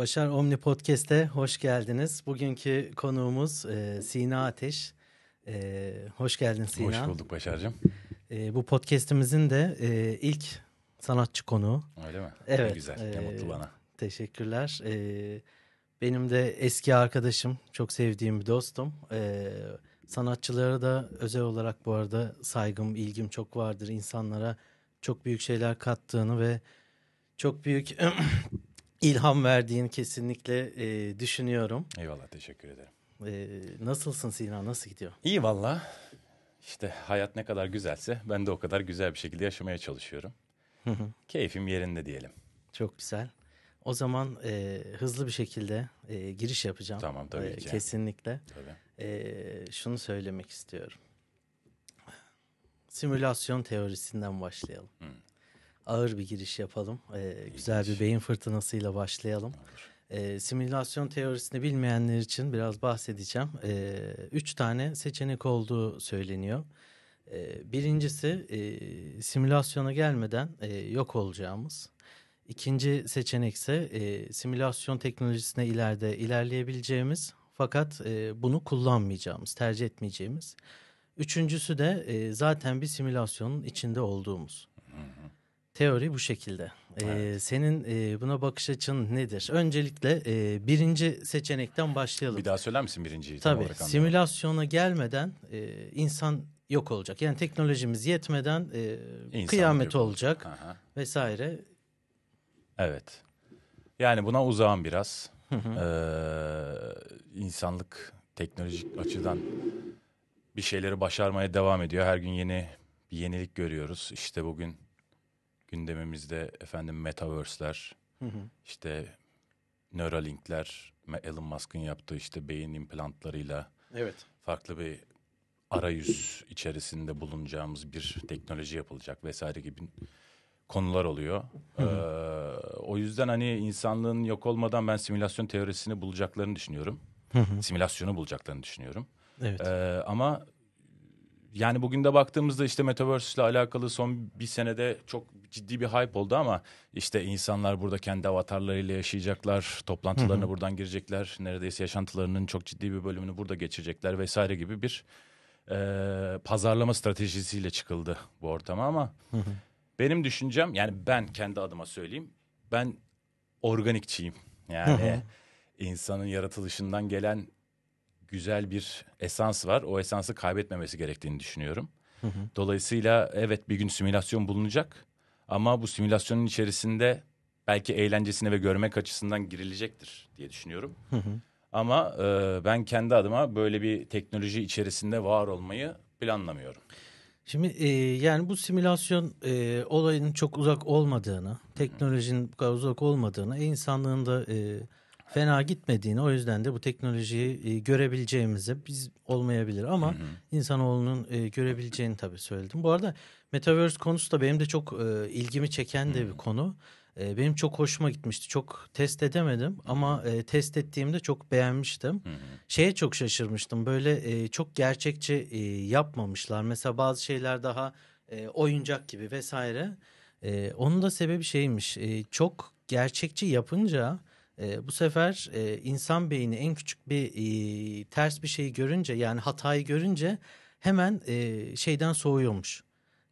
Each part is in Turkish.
Başar Omni Podcast'e hoş geldiniz. Bugünkü konuğumuz e, Sina Ateş. E, hoş geldin Sina. Hoş bulduk Başar'cığım. E, bu podcast'imizin de e, ilk sanatçı konuğu. Öyle mi? Evet. Ne güzel, e, mutlu bana. Teşekkürler. E, benim de eski arkadaşım, çok sevdiğim bir dostum. E, sanatçılara da özel olarak bu arada saygım, ilgim çok vardır. İnsanlara çok büyük şeyler kattığını ve çok büyük ilham verdiğin kesinlikle e, düşünüyorum. Eyvallah teşekkür ederim. E, nasılsın Sinan nasıl gidiyor? İyi valla. İşte hayat ne kadar güzelse ben de o kadar güzel bir şekilde yaşamaya çalışıyorum. Keyfim yerinde diyelim. Çok güzel. O zaman e, hızlı bir şekilde e, giriş yapacağım. Tamam tabii e, ki. Kesinlikle. Tabii. E, şunu söylemek istiyorum. Simülasyon teorisinden başlayalım. Hı ağır bir giriş yapalım. Ee, güzel bir beyin fırtınasıyla başlayalım. Ee, simülasyon teorisini bilmeyenler için biraz bahsedeceğim. Ee, üç tane seçenek olduğu söyleniyor. Ee, birincisi e, simülasyona gelmeden e, yok olacağımız. İkinci seçenek ise e, simülasyon teknolojisine ileride ilerleyebileceğimiz fakat e, bunu kullanmayacağımız, tercih etmeyeceğimiz. Üçüncüsü de e, zaten bir simülasyonun içinde olduğumuz. Hı hı. Teori bu şekilde. Ee, Senin e, buna bakış açın nedir? Öncelikle e, birinci seçenekten başlayalım. Bir daha söyler misin birinciyi? Tabii. Simülasyona gelmeden e, insan yok olacak. Yani teknolojimiz yetmeden e, kıyamet yok. olacak Aha. vesaire. Evet. Yani buna uzağım biraz. Hı ee, insanlık teknolojik açıdan bir şeyleri başarmaya devam ediyor. Her gün yeni bir yenilik görüyoruz. İşte bugün gündemimizde efendim metaverse'ler, işte Neuralink'ler, Elon Musk'ın yaptığı işte beyin implantlarıyla evet. farklı bir arayüz içerisinde bulunacağımız bir teknoloji yapılacak vesaire gibi konular oluyor. ee, o yüzden hani insanlığın yok olmadan ben simülasyon teorisini bulacaklarını düşünüyorum. simülasyonu bulacaklarını düşünüyorum. Evet. Ee, ama yani bugün de baktığımızda işte Metaverse ile alakalı son bir senede çok ciddi bir hype oldu ama işte insanlar burada kendi avatarlarıyla yaşayacaklar, toplantılarına buradan girecekler, neredeyse yaşantılarının çok ciddi bir bölümünü burada geçirecekler vesaire gibi bir e, pazarlama stratejisiyle çıkıldı bu ortama ama benim düşüncem yani ben kendi adıma söyleyeyim ben organikçiyim yani insanın yaratılışından gelen güzel bir esans var. O esansı kaybetmemesi gerektiğini düşünüyorum. Hı hı. Dolayısıyla evet bir gün simülasyon bulunacak ama bu simülasyonun içerisinde belki eğlencesine ve görmek açısından girilecektir diye düşünüyorum. Hı hı. Ama e, ben kendi adıma böyle bir teknoloji içerisinde var olmayı planlamıyorum. Şimdi e, yani bu simülasyon e, olayının çok uzak olmadığını, teknolojinin bu kadar uzak olmadığını, insanlığın da e, fena gitmediğini o yüzden de bu teknolojiyi e, görebileceğimizi biz olmayabilir ama hı hı. insanoğlunun e, görebileceğini tabii söyledim. Bu arada Metaverse konusu da benim de çok e, ilgimi çeken de bir konu. Benim çok hoşuma gitmişti. Çok test edemedim ama test ettiğimde çok beğenmiştim. Hı hı. Şeye çok şaşırmıştım. Böyle çok gerçekçi yapmamışlar. Mesela bazı şeyler daha oyuncak gibi vesaire. Onun da sebebi şeymiş. Çok gerçekçi yapınca e, bu sefer e, insan beyni en küçük bir e, ters bir şeyi görünce yani hatayı görünce hemen e, şeyden soğuyormuş.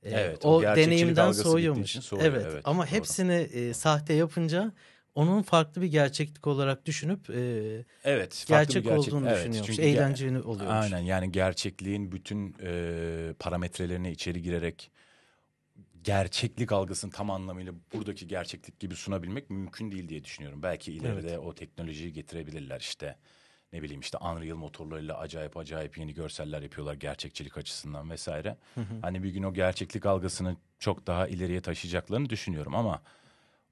E, evet, o, o deneyimden soğuyormuş. Soğuyor, evet, evet ama doğru. hepsini e, sahte yapınca onun farklı bir gerçeklik olarak düşünüp e, evet gerçek gerçek olduğunu evet, düşünüyormuş. eğlenceli oluyormuş. Aynen yani gerçekliğin bütün e, parametrelerine içeri girerek gerçeklik algısını tam anlamıyla buradaki gerçeklik gibi sunabilmek mümkün değil diye düşünüyorum. Belki ileride evet. o teknolojiyi getirebilirler işte. Ne bileyim işte Unreal motorlarıyla acayip acayip yeni görseller yapıyorlar gerçekçilik açısından vesaire. Hı hı. Hani bir gün o gerçeklik algısını çok daha ileriye taşıyacaklarını düşünüyorum ama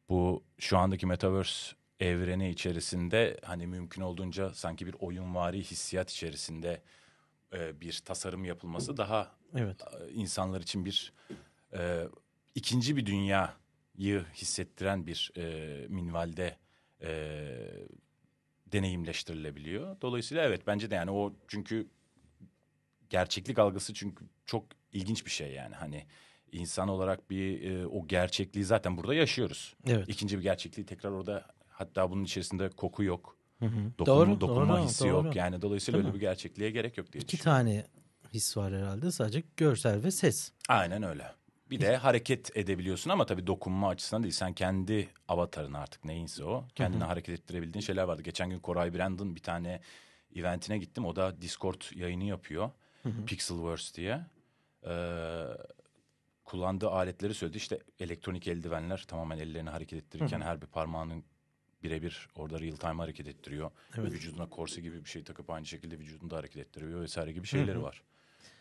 bu şu andaki metaverse evreni içerisinde hani mümkün olduğunca sanki bir oyunvari hissiyat içerisinde e, bir tasarım yapılması daha evet. E, insanlar için bir e, ikinci bir dünyayı hissettiren bir e, minvalde e, deneyimleştirilebiliyor. Dolayısıyla evet bence de yani o çünkü gerçeklik algısı çünkü çok ilginç bir şey yani hani insan olarak bir e, o gerçekliği zaten burada yaşıyoruz. Evet. İkinci bir gerçekliği tekrar orada hatta bunun içerisinde koku yok. Hı hı. Dokunma, doğru, dokunma doğru, hissi doğru. yok. Yani dolayısıyla Değil öyle bir gerçekliğe gerek yok diye İki tane his var herhalde sadece görsel ve ses. Aynen öyle. Bir de hareket edebiliyorsun ama tabii dokunma açısından değil. Sen kendi avatarın artık neyinse o. Kendini Hı-hı. hareket ettirebildiğin şeyler vardı. Geçen gün Koray Brandon bir tane eventine gittim. O da Discord yayını yapıyor. Hı-hı. Pixelverse diye. Ee, kullandığı aletleri söyledi. İşte elektronik eldivenler tamamen ellerini hareket ettirirken Hı-hı. her bir parmağının birebir orada real time hareket ettiriyor. Evet. Vücuduna korse gibi bir şey takıp aynı şekilde vücudunu da hareket ettiriyor vesaire gibi şeyleri Hı-hı. var.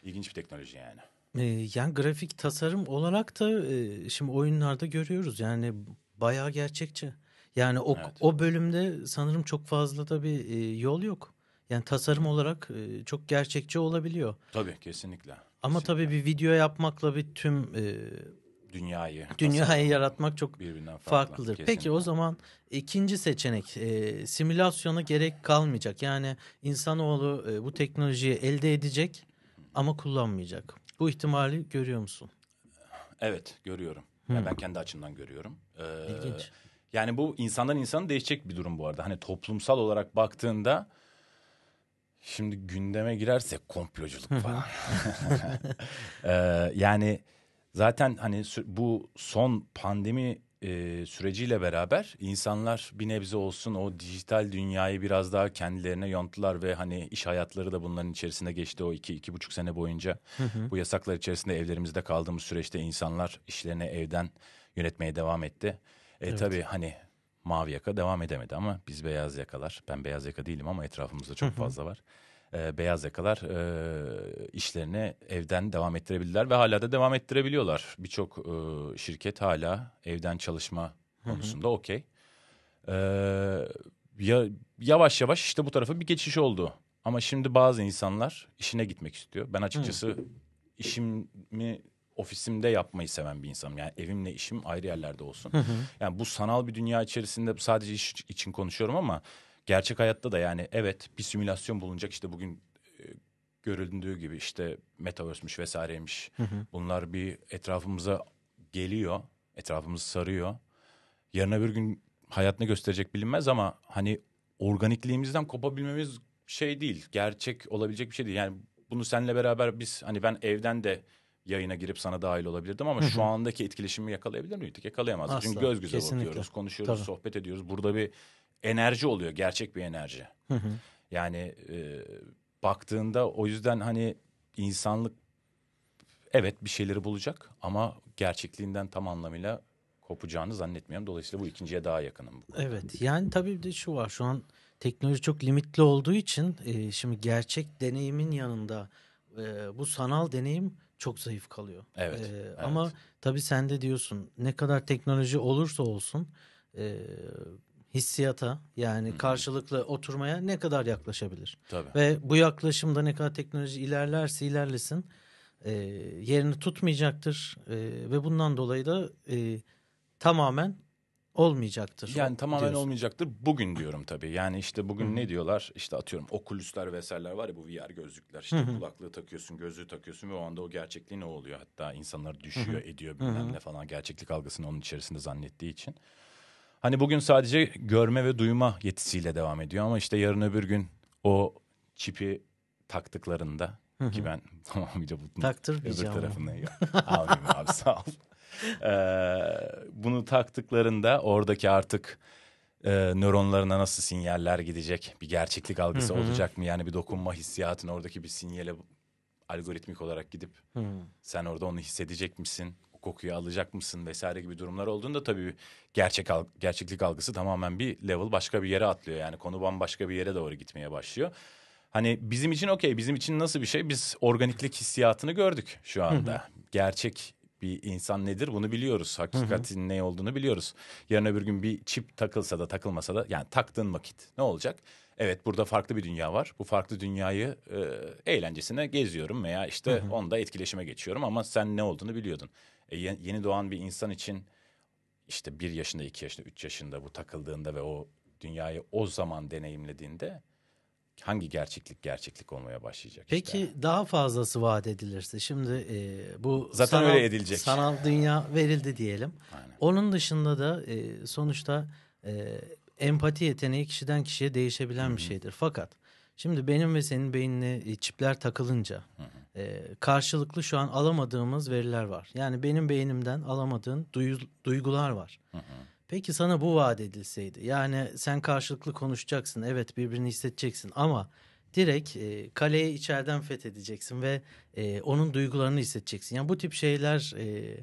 İlginç bir teknoloji yani. Ee, yani grafik tasarım olarak da e, şimdi oyunlarda görüyoruz yani bayağı gerçekçi. Yani o, evet. o bölümde sanırım çok fazla da bir e, yol yok. Yani tasarım olarak e, çok gerçekçi olabiliyor. Tabii kesinlikle. Ama kesinlikle. tabii bir video yapmakla bir tüm dünyayı dünyayı yaratmak çok birbirinden farklı. farklıdır. Kesinlikle. Peki o zaman ikinci seçenek simülasyona gerek kalmayacak. Yani insanoğlu e, bu teknolojiyi elde edecek ama kullanmayacak. Bu ihtimali görüyor musun? Evet görüyorum. Hmm. Yani ben kendi açımdan görüyorum. Ee, İlginç. Yani bu insandan insana değişecek bir durum bu arada. Hani toplumsal olarak baktığında şimdi gündeme girersek komploculuk falan. ee, yani zaten hani bu son pandemi e, süreciyle beraber insanlar bir nebze olsun o dijital dünyayı biraz daha kendilerine yonttular ve hani iş hayatları da bunların içerisinde geçti o iki, iki buçuk sene boyunca. Hı hı. Bu yasaklar içerisinde evlerimizde kaldığımız süreçte insanlar işlerini evden yönetmeye devam etti. E, evet. Tabii hani mavi yaka devam edemedi ama biz beyaz yakalar, ben beyaz yaka değilim ama etrafımızda çok hı hı. fazla var e, beyaz yakalar e, işlerini evden devam ettirebildiler ve hala da devam ettirebiliyorlar. Birçok e, şirket hala evden çalışma konusunda okey. E, ya, yavaş yavaş işte bu tarafa bir geçiş oldu. Ama şimdi bazı insanlar işine gitmek istiyor. Ben açıkçası Hı. işimi ofisimde yapmayı seven bir insanım. Yani evimle işim ayrı yerlerde olsun. Hı hı. Yani bu sanal bir dünya içerisinde sadece iş için konuşuyorum ama gerçek hayatta da yani evet bir simülasyon bulunacak işte bugün e, görüldüğü gibi işte metaversemiş vesaireymiş. Hı hı. Bunlar bir etrafımıza geliyor, etrafımızı sarıyor. Yarın bir gün hayat ne gösterecek bilinmez ama hani organikliğimizden kopabilmemiz şey değil. Gerçek olabilecek bir şey değil. Yani bunu seninle beraber biz hani ben evden de yayına girip sana dahil olabilirdim ama şu andaki etkileşimi yakalayabilir miydik? Yakalayamazdık. Asla, Çünkü göz göze kesinlikle. bakıyoruz, konuşuyoruz, Tabii. sohbet ediyoruz. Burada bir enerji oluyor gerçek bir enerji. Hı hı. Yani e, baktığında o yüzden hani insanlık evet bir şeyleri bulacak ama gerçekliğinden tam anlamıyla kopacağını zannetmiyorum. Dolayısıyla bu ikinciye daha yakınım. Bu. Evet yani tabii de şu var şu an teknoloji çok limitli olduğu için e, şimdi gerçek deneyimin yanında e, bu sanal deneyim çok zayıf kalıyor. Evet, e, evet. Ama tabii sen de diyorsun ne kadar teknoloji olursa olsun e, hissiyata yani hı karşılıklı oturmaya ne kadar yaklaşabilir? Tabii. Ve bu yaklaşımda ne kadar teknoloji ilerlerse ilerlesin e, yerini tutmayacaktır e, ve bundan dolayı da e, tamamen olmayacaktır. Yani tamamen diyorsun. olmayacaktır. Bugün diyorum tabii. Yani işte bugün hı ne diyorlar? işte atıyorum okulüsler vesaireler var ya bu VR gözlükler. işte hı kulaklığı takıyorsun, gözlüğü takıyorsun ve o anda o gerçekliği ne oluyor? Hatta insanlar düşüyor, hı ediyor bilmem hı ne falan. Gerçeklik algısını onun içerisinde zannettiği için. Hani bugün sadece görme ve duyma yetisiyle devam ediyor ama işte yarın öbür gün o çipi taktıklarında Hı-hı. ki ben tamamıyla bu öbür tarafına almayayım abi sağ ol. Ee, bunu taktıklarında oradaki artık e, nöronlarına nasıl sinyaller gidecek? Bir gerçeklik algısı Hı-hı. olacak mı? Yani bir dokunma hissiyatın oradaki bir sinyale algoritmik olarak gidip Hı-hı. sen orada onu hissedecek misin? kokuyu alacak mısın vesaire gibi durumlar olduğunda tabii gerçek alg gerçeklik algısı tamamen bir level başka bir yere atlıyor. Yani konu bambaşka bir yere doğru gitmeye başlıyor. Hani bizim için okey bizim için nasıl bir şey biz organiklik hissiyatını gördük şu anda. Gerçek bir insan nedir bunu biliyoruz. Hakikatin ne olduğunu biliyoruz. Yarın öbür gün bir çip takılsa da takılmasa da yani taktığın vakit ne olacak? Evet burada farklı bir dünya var. Bu farklı dünyayı e, eğlencesine geziyorum veya işte onda etkileşime geçiyorum ama sen ne olduğunu biliyordun. E, yeni doğan bir insan için işte bir yaşında, iki yaşında, üç yaşında bu takıldığında ve o dünyayı o zaman deneyimlediğinde hangi gerçeklik gerçeklik olmaya başlayacak? Peki işte. daha fazlası vaat edilirse şimdi e, bu zaten sanal, öyle edilecek. Sanal dünya verildi diyelim. Aynen. Onun dışında da e, sonuçta e, empati yeteneği kişiden kişiye değişebilen Hı-hı. bir şeydir. Fakat Şimdi benim ve senin beynine e, çipler takılınca hı hı. E, karşılıklı şu an alamadığımız veriler var. Yani benim beynimden alamadığın duyu, duygular var. Hı hı. Peki sana bu vaat edilseydi yani sen karşılıklı konuşacaksın evet birbirini hissedeceksin ama direkt e, kaleyi içeriden fethedeceksin ve e, onun duygularını hissedeceksin. Yani bu tip şeyler e,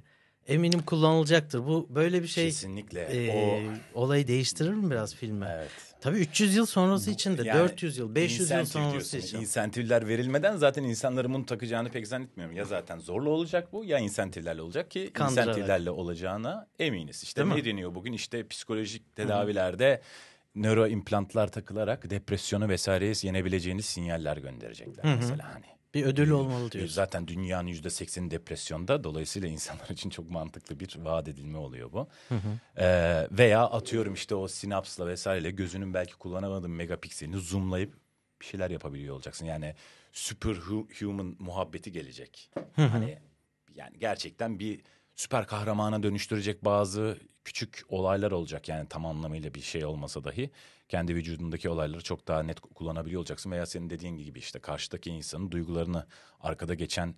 eminim kullanılacaktır. Bu böyle bir şey kesinlikle e, o... olayı değiştirir mi biraz filme? Evet. Tabii 300 yıl sonrası için de yani 400 yıl 500 yıl sonrası için. İnsentivler verilmeden zaten insanların bunu takacağını pek zannetmiyorum. Ya zaten zorlu olacak bu ya insentivlerle olacak ki insentivlerle olacağına eminiz. İşte Değil ne mi? deniyor bugün işte psikolojik tedavilerde nöro implantlar takılarak depresyonu vesaireye yenebileceğiniz sinyaller gönderecekler Hı -hı. mesela hani. Bir ödül olmalı e, diyor Zaten dünyanın yüzde sekseni depresyonda. Dolayısıyla insanlar için çok mantıklı bir vaat edilme oluyor bu. Hı hı. Ee, veya atıyorum işte o sinapsla vesaireyle gözünün belki kullanamadığı megapikselini zoomlayıp bir şeyler yapabiliyor olacaksın. Yani human muhabbeti gelecek. Hı hı. Hani yani gerçekten bir süper kahramana dönüştürecek bazı küçük olaylar olacak. Yani tam anlamıyla bir şey olmasa dahi kendi vücudundaki olayları çok daha net kullanabiliyor olacaksın. Veya senin dediğin gibi işte karşıdaki insanın duygularını arkada geçen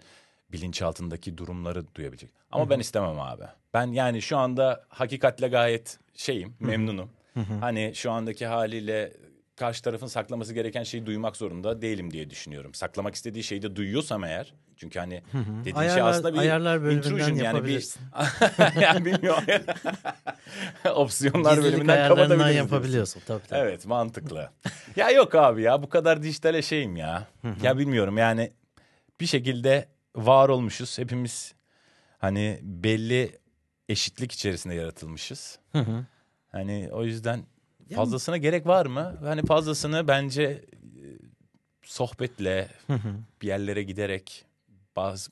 bilinçaltındaki durumları duyabilecek. Ama Hı-hı. ben istemem abi. Ben yani şu anda hakikatle gayet şeyim, memnunum. Hı-hı. Hani şu andaki haliyle karşı tarafın saklaması gereken şeyi duymak zorunda değilim diye düşünüyorum. Saklamak istediği şeyi de duyuyorsam eğer çünkü hani dediğin şey ayarlar, şey aslında bir ayarlar intrusion yani bir yani bilmiyorum. Opsiyonlar Gizlilik bölümünden kapatabilirsin. yapabiliyorsun tabii tabii. Evet mantıklı. ya yok abi ya bu kadar dijitale şeyim ya. ya bilmiyorum yani bir şekilde var olmuşuz. Hepimiz hani belli eşitlik içerisinde yaratılmışız. Hı hı. Hani o yüzden yani, fazlasına gerek var mı? Hani fazlasını bence e, sohbetle bir yerlere giderek bazı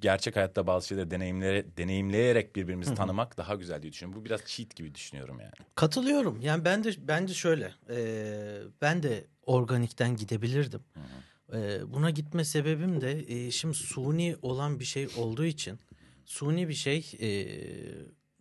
gerçek hayatta bazı şeyleri deneyimlere deneyimleyerek birbirimizi tanımak daha güzel diye düşünüyorum. Bu biraz cheat gibi düşünüyorum yani. Katılıyorum. Yani ben de bence şöyle. E, ben de organikten gidebilirdim. E, buna gitme sebebim de e, şimdi suni olan bir şey olduğu için suni bir şey e,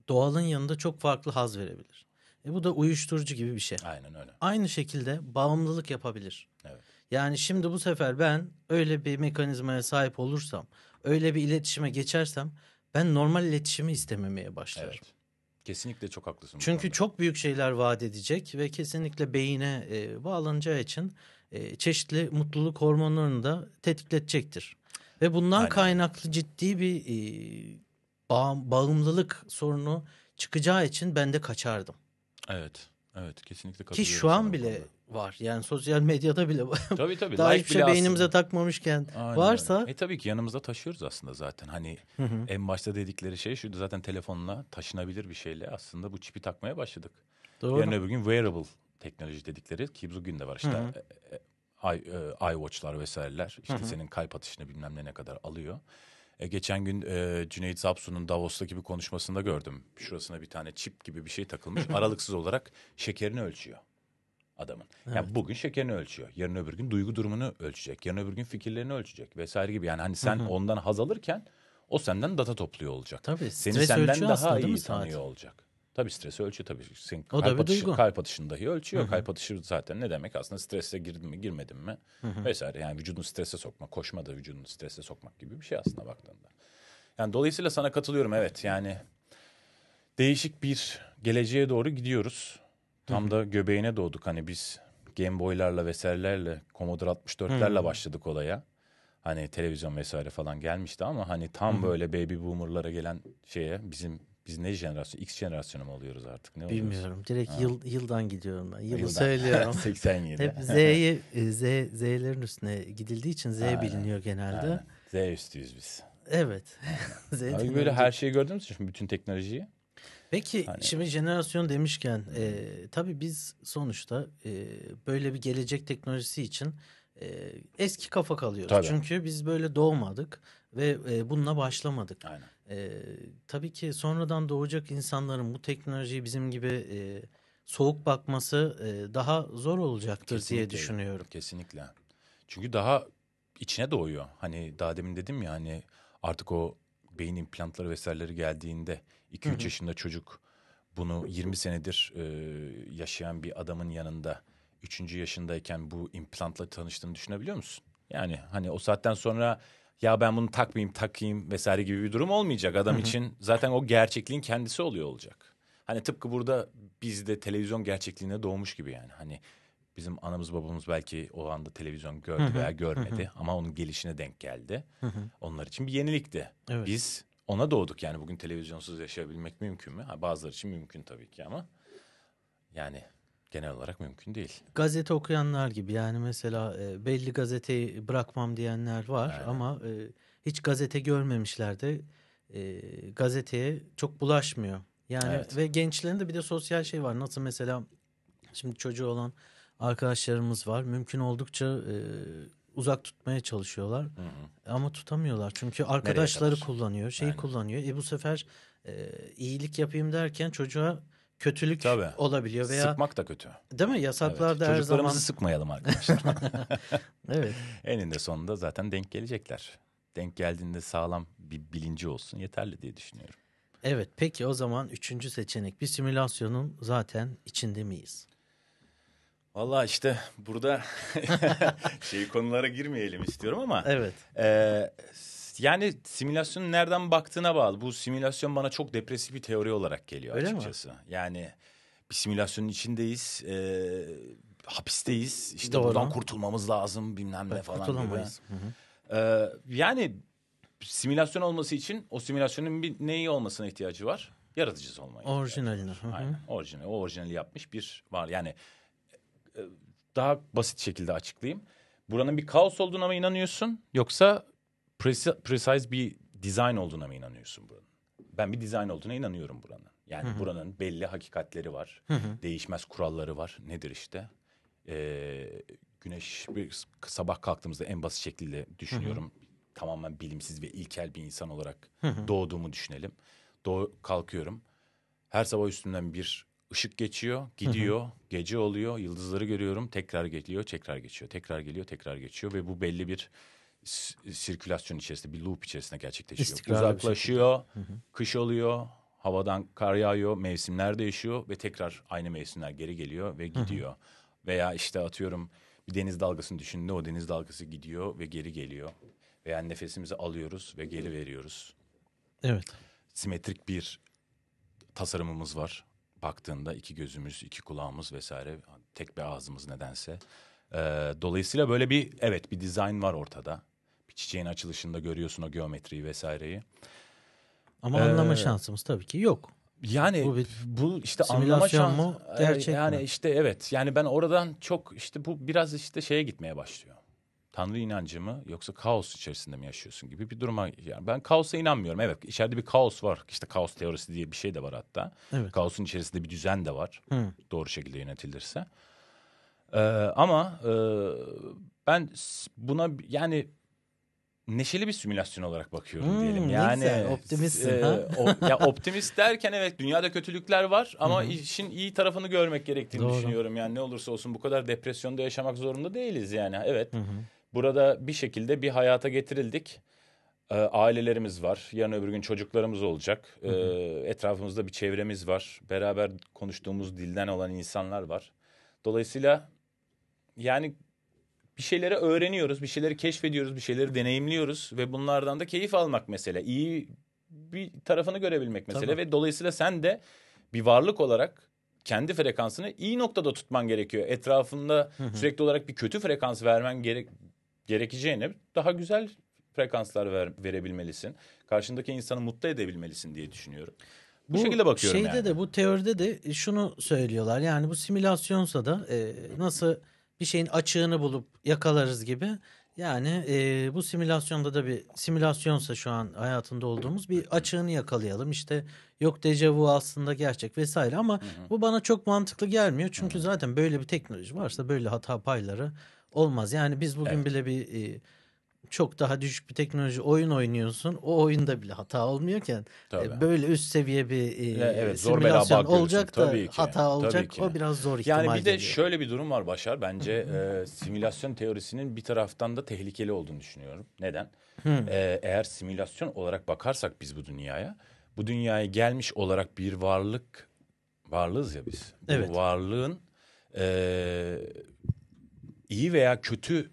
doğalın yanında çok farklı haz verebilir. E bu da uyuşturucu gibi bir şey. Aynen öyle. Aynı şekilde bağımlılık yapabilir. Evet. Yani şimdi bu sefer ben öyle bir mekanizmaya sahip olursam, öyle bir iletişime geçersem ben normal iletişimi istememeye başlarım. Evet. Kesinlikle çok haklısın. Çünkü çok büyük şeyler vaat edecek ve kesinlikle beyine e, bağlanacağı için e, çeşitli mutluluk hormonlarını da tetikletecektir. Ve bundan Aynen. kaynaklı ciddi bir e, bağımlılık sorunu çıkacağı için ben de kaçardım. Evet. Evet kesinlikle katılıyorum. Ki şu an bile konuda. var. Yani sosyal medyada bile tabii, tabii. daha hiçbir şey beynimize aslında. takmamışken Aynen. varsa. E tabii ki yanımızda taşıyoruz aslında zaten. Hani hı hı. en başta dedikleri şey şu zaten telefonla taşınabilir bir şeyle aslında bu çipi takmaya başladık. Doğru. Yarın öbür gün wearable teknoloji dedikleri ki bugün de var işte. Hı hı. E, e, e, e, iWatch'lar vesaireler işte hı hı. senin kalp atışını bilmem ne kadar alıyor. E, geçen gün e, Cüneyt Zapsu'nun Davos'taki bir konuşmasında gördüm. Şurasına bir tane çip gibi bir şey takılmış. Aralıksız olarak şekerini ölçüyor adamın. Yani bugün şekerini ölçüyor. Yarın öbür gün duygu durumunu ölçecek. Yarın öbür gün fikirlerini ölçecek vesaire gibi. Yani hani sen ondan haz alırken o senden data topluyor olacak. Tabii. Seni senden daha iyi tanıyor olacak. Tabii stresi ölçüyor tabii. Senin o kalp, da atışı, duygu. kalp atışını dahi ölçüyor. Hı-hı. Kalp atışı zaten ne demek aslında strese girdin mi girmedin mi Hı-hı. vesaire. Yani vücudunu strese sokma, koşma da vücudunu strese sokmak gibi bir şey aslında baktığında. Yani dolayısıyla sana katılıyorum evet yani değişik bir geleceğe doğru gidiyoruz. Tam Hı-hı. da göbeğine doğduk hani biz Game Boy'larla vesairelerle Commodore 64'lerle Hı-hı. başladık olaya. Hani televizyon vesaire falan gelmişti ama hani tam Hı-hı. böyle baby boomer'lara gelen şeye bizim biz ne jenerasyon? X jenerasyonu mu oluyoruz artık? Ne Bilmiyorum. Direkt ha. yıl, yıldan gidiyorum ben. Yılı yıldan. söylüyorum. 87. Hep Z'ye Z, Z'lerin üstüne gidildiği için Z Aynen. biliniyor genelde. Aynen. Z üstüyüz biz. Evet. Z Abi böyle her şeyi gördünüz mü şimdi bütün teknolojiyi? Peki hani... şimdi jenerasyon demişken hmm. e, tabii biz sonuçta e, böyle bir gelecek teknolojisi için e, eski kafa kalıyoruz. Tabii. Çünkü biz böyle doğmadık. Ve e, bununla başlamadık. Aynen. E, tabii ki sonradan doğacak insanların bu teknolojiyi bizim gibi e, soğuk bakması e, daha zor olacaktır Kesinlikle. diye düşünüyorum. Kesinlikle. Çünkü daha içine doğuyor. Hani daha demin dedim ya hani artık o beyin implantları vesaireleri geldiğinde 2-3 yaşında çocuk bunu 20 senedir e, yaşayan bir adamın yanında 3. yaşındayken bu implantla tanıştığını düşünebiliyor musun? Yani hani o saatten sonra ya ben bunu takmayayım takayım vesaire gibi bir durum olmayacak. Adam Hı-hı. için zaten o gerçekliğin kendisi oluyor olacak. Hani tıpkı burada bizde televizyon gerçekliğine doğmuş gibi yani. Hani bizim anamız babamız belki o anda televizyon gördü Hı-hı. veya görmedi Hı-hı. ama onun gelişine denk geldi. Hı-hı. Onlar için bir yenilikti. Evet. Biz ona doğduk yani bugün televizyonsuz yaşayabilmek mümkün mü? Ha, bazıları için mümkün tabii ki ama yani genel olarak mümkün değil. Gazete okuyanlar gibi yani mesela e, belli gazeteyi bırakmam diyenler var Aynen. ama e, hiç gazete görmemişler de e, gazeteye çok bulaşmıyor. Yani evet. ve gençlerin de bir de sosyal şey var. Nasıl mesela şimdi çocuğu olan arkadaşlarımız var. Mümkün oldukça e, uzak tutmaya çalışıyorlar. Hı hı. Ama tutamıyorlar. Çünkü arkadaşları kullanıyor, şeyi Aynen. kullanıyor. E bu sefer e, iyilik yapayım derken çocuğa kötülük Tabii. olabiliyor veya sıkmak da kötü. Değil mi? Yasaklarda evet. her zaman çocuklarımızı sıkmayalım arkadaşlar. evet. Eninde sonunda zaten denk gelecekler. Denk geldiğinde sağlam bir bilinci olsun yeterli diye düşünüyorum. Evet peki o zaman üçüncü seçenek bir simülasyonun zaten içinde miyiz? Valla işte burada şey konulara girmeyelim istiyorum ama evet. E, yani simülasyonun nereden baktığına bağlı. Bu simülasyon bana çok depresif bir teori olarak geliyor Öyle açıkçası. Mi? Yani bir simülasyonun içindeyiz. E, hapisteyiz. İşte Doğru. buradan kurtulmamız lazım bilmem ne falan. Kurtulamayız. Gibi. yani simülasyon olması için o simülasyonun bir neyi olmasına ihtiyacı var? Yaratıcısı olmaya. Orijinaline. Aynen. Orijinal. O orijinali yapmış bir var. Yani daha basit şekilde açıklayayım. Buranın bir kaos olduğuna mı inanıyorsun yoksa precise bir design olduğuna mı inanıyorsun buranın? Ben bir design olduğuna inanıyorum buranın. Yani Hı-hı. buranın belli hakikatleri var. Hı-hı. Değişmez kuralları var. Nedir işte? Ee, güneş bir sabah kalktığımızda en basit şekilde düşünüyorum. Hı-hı. Tamamen bilimsiz ve ilkel bir insan olarak Hı-hı. doğduğumu düşünelim. Doğ kalkıyorum. Her sabah üstümden bir ışık geçiyor, gidiyor, hı hı. gece oluyor, yıldızları görüyorum, tekrar geliyor, tekrar geçiyor, tekrar geliyor, tekrar geçiyor ve bu belli bir sirkülasyon içerisinde, bir loop içerisinde gerçekleşiyor. İstikrarlı Uzaklaşıyor, kış oluyor, havadan kar yağıyor, mevsimler değişiyor ve tekrar aynı mevsimler geri geliyor ve gidiyor. Veya işte atıyorum bir deniz dalgasını düşündü, o deniz dalgası gidiyor ve geri geliyor. Veya nefesimizi alıyoruz ve geri veriyoruz. Evet. Simetrik bir tasarımımız var. Baktığında iki gözümüz, iki kulağımız vesaire, tek bir ağzımız nedense. Ee, dolayısıyla böyle bir evet bir dizayn var ortada. Çiçeğin açılışında görüyorsun o geometriyi vesaireyi. Ama ee, anlama şansımız tabii ki yok. Yani bu, bir, bu işte anlama şansı gerçek yani mi? işte evet. Yani ben oradan çok işte bu biraz işte şeye gitmeye başlıyor. Tanrı inancı mı yoksa kaos içerisinde mi yaşıyorsun gibi bir duruma. Yani ben kaosa inanmıyorum. Evet içeride bir kaos var. İşte kaos teorisi diye bir şey de var hatta. Evet. Kaosun içerisinde bir düzen de var. Hı. Doğru şekilde yönetilirse. Ee, ama e, ben buna yani neşeli bir simülasyon olarak bakıyorum hmm, diyelim. Yani güzel, optimistsin e, ha? O, ya optimist derken evet dünyada kötülükler var ama Hı-hı. işin iyi tarafını görmek gerektiğini Doğru. düşünüyorum. Yani ne olursa olsun bu kadar depresyonda yaşamak zorunda değiliz yani. Evet. Hı-hı. Burada bir şekilde bir hayata getirildik. E, ailelerimiz var. Yarın öbür gün çocuklarımız olacak. E, etrafımızda bir çevremiz var. Beraber konuştuğumuz dilden olan insanlar var. Dolayısıyla yani bir şeyleri öğreniyoruz, bir şeyleri keşfediyoruz, bir şeyleri deneyimliyoruz ve bunlardan da keyif almak mesele. İyi bir tarafını görebilmek mesele Tabii. ve dolayısıyla sen de bir varlık olarak kendi frekansını iyi noktada tutman gerekiyor. Etrafında sürekli olarak bir kötü frekans vermen gerek gerekeceğine daha güzel frekanslar ver, verebilmelisin. Karşındaki insanı mutlu edebilmelisin diye düşünüyorum. Bu, bu şekilde bakıyorum şeyde yani. de bu teoride de şunu söylüyorlar. Yani bu simülasyonsa da e, nasıl bir şeyin açığını bulup yakalarız gibi. Yani e, bu simülasyonda da bir simülasyonsa şu an hayatında olduğumuz bir açığını yakalayalım. İşte yok dejavu aslında gerçek vesaire ama hı hı. bu bana çok mantıklı gelmiyor. Çünkü hı hı. zaten böyle bir teknoloji varsa böyle hata payları olmaz. Yani biz bugün evet. bile bir e, çok daha düşük bir teknoloji oyun oynuyorsun. O oyunda bile hata olmuyorken e, Tabii. böyle üst seviye bir e, e evet, simülasyon zor olacak da Tabii ki. hata olacak. Tabii ki. O biraz zor ihtimal. Yani bir de geliyor. şöyle bir durum var Başar. Bence e, simülasyon teorisinin bir taraftan da tehlikeli olduğunu düşünüyorum. Neden? e, eğer simülasyon olarak bakarsak biz bu dünyaya, bu dünyaya gelmiş olarak bir varlık varlığız ya biz. Evet. Bu varlığın e, iyi veya kötü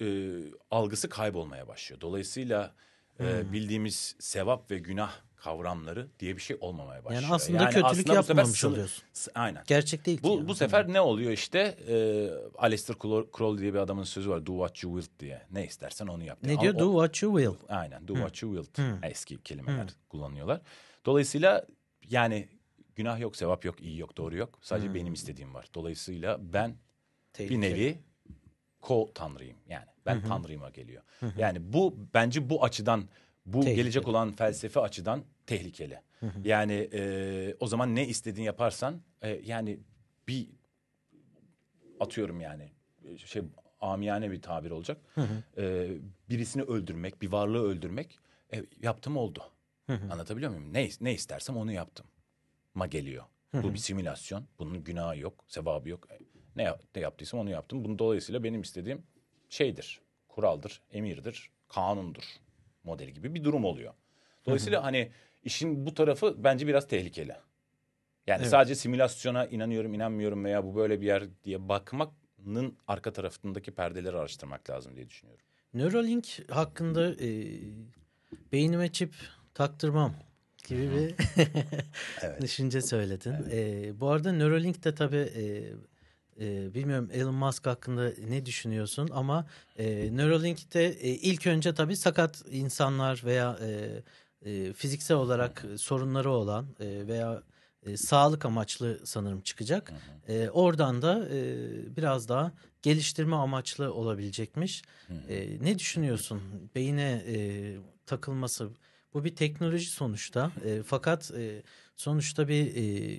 e, algısı kaybolmaya başlıyor. Dolayısıyla e, hmm. bildiğimiz sevap ve günah kavramları diye bir şey olmamaya başlıyor. Yani aslında yani kötülük aslında yapmamış oluyorsun. Aynen. Gerçek değil. Bu, yani. bu sefer ne oluyor işte e, Aleister Crowley diye bir adamın sözü var. Do what you will diye. Ne istersen onu yap. Diye. Ne diyor? O, do what you will. Aynen. Do hmm. what you will. Hmm. Eski kelimeler hmm. kullanıyorlar. Dolayısıyla yani günah yok, sevap yok, iyi yok, doğru yok. Sadece hmm. benim istediğim var. Dolayısıyla ben Tehlike. bir nevi ko tanrıyım yani. Ben Hı-hı. tanrıyıma geliyor. Hı-hı. Yani bu bence bu açıdan bu tehlikeli. gelecek olan felsefe açıdan tehlikeli. Hı-hı. Yani e, o zaman ne istediğini yaparsan e, yani bir atıyorum yani şey amiyane bir tabir olacak. Hı hı. E, birisini öldürmek, bir varlığı öldürmek e, yaptım oldu. Hı hı. Anlatabiliyor muyum? Ne, ne istersem onu yaptım. Ma geliyor. Hı hı. Bu bir simülasyon. Bunun günahı yok, sevabı yok. Ne de yaptıysam onu yaptım. Bunu dolayısıyla benim istediğim şeydir, kuraldır, emirdir, kanundur modeli gibi bir durum oluyor. Dolayısıyla hani işin bu tarafı bence biraz tehlikeli. Yani evet. sadece simülasyona inanıyorum, inanmıyorum veya bu böyle bir yer diye bakmanın arka tarafındaki perdeleri araştırmak lazım diye düşünüyorum. Neuralink hakkında e, beynime çip taktırmam gibi bir evet. düşünce söyledin. Evet. E, bu arada Neuralink de tabii e, e, bilmiyorum Elon Musk hakkında ne düşünüyorsun ama e, Neuralink'te e, ilk önce tabii sakat insanlar veya e, e, fiziksel olarak sorunları olan e, veya e, sağlık amaçlı sanırım çıkacak. Hı hı. E, oradan da e, biraz daha geliştirme amaçlı olabilecekmiş. Hı hı. E, ne düşünüyorsun? Beyine e, takılması bu bir teknoloji sonuçta. E, fakat e, sonuçta bir e,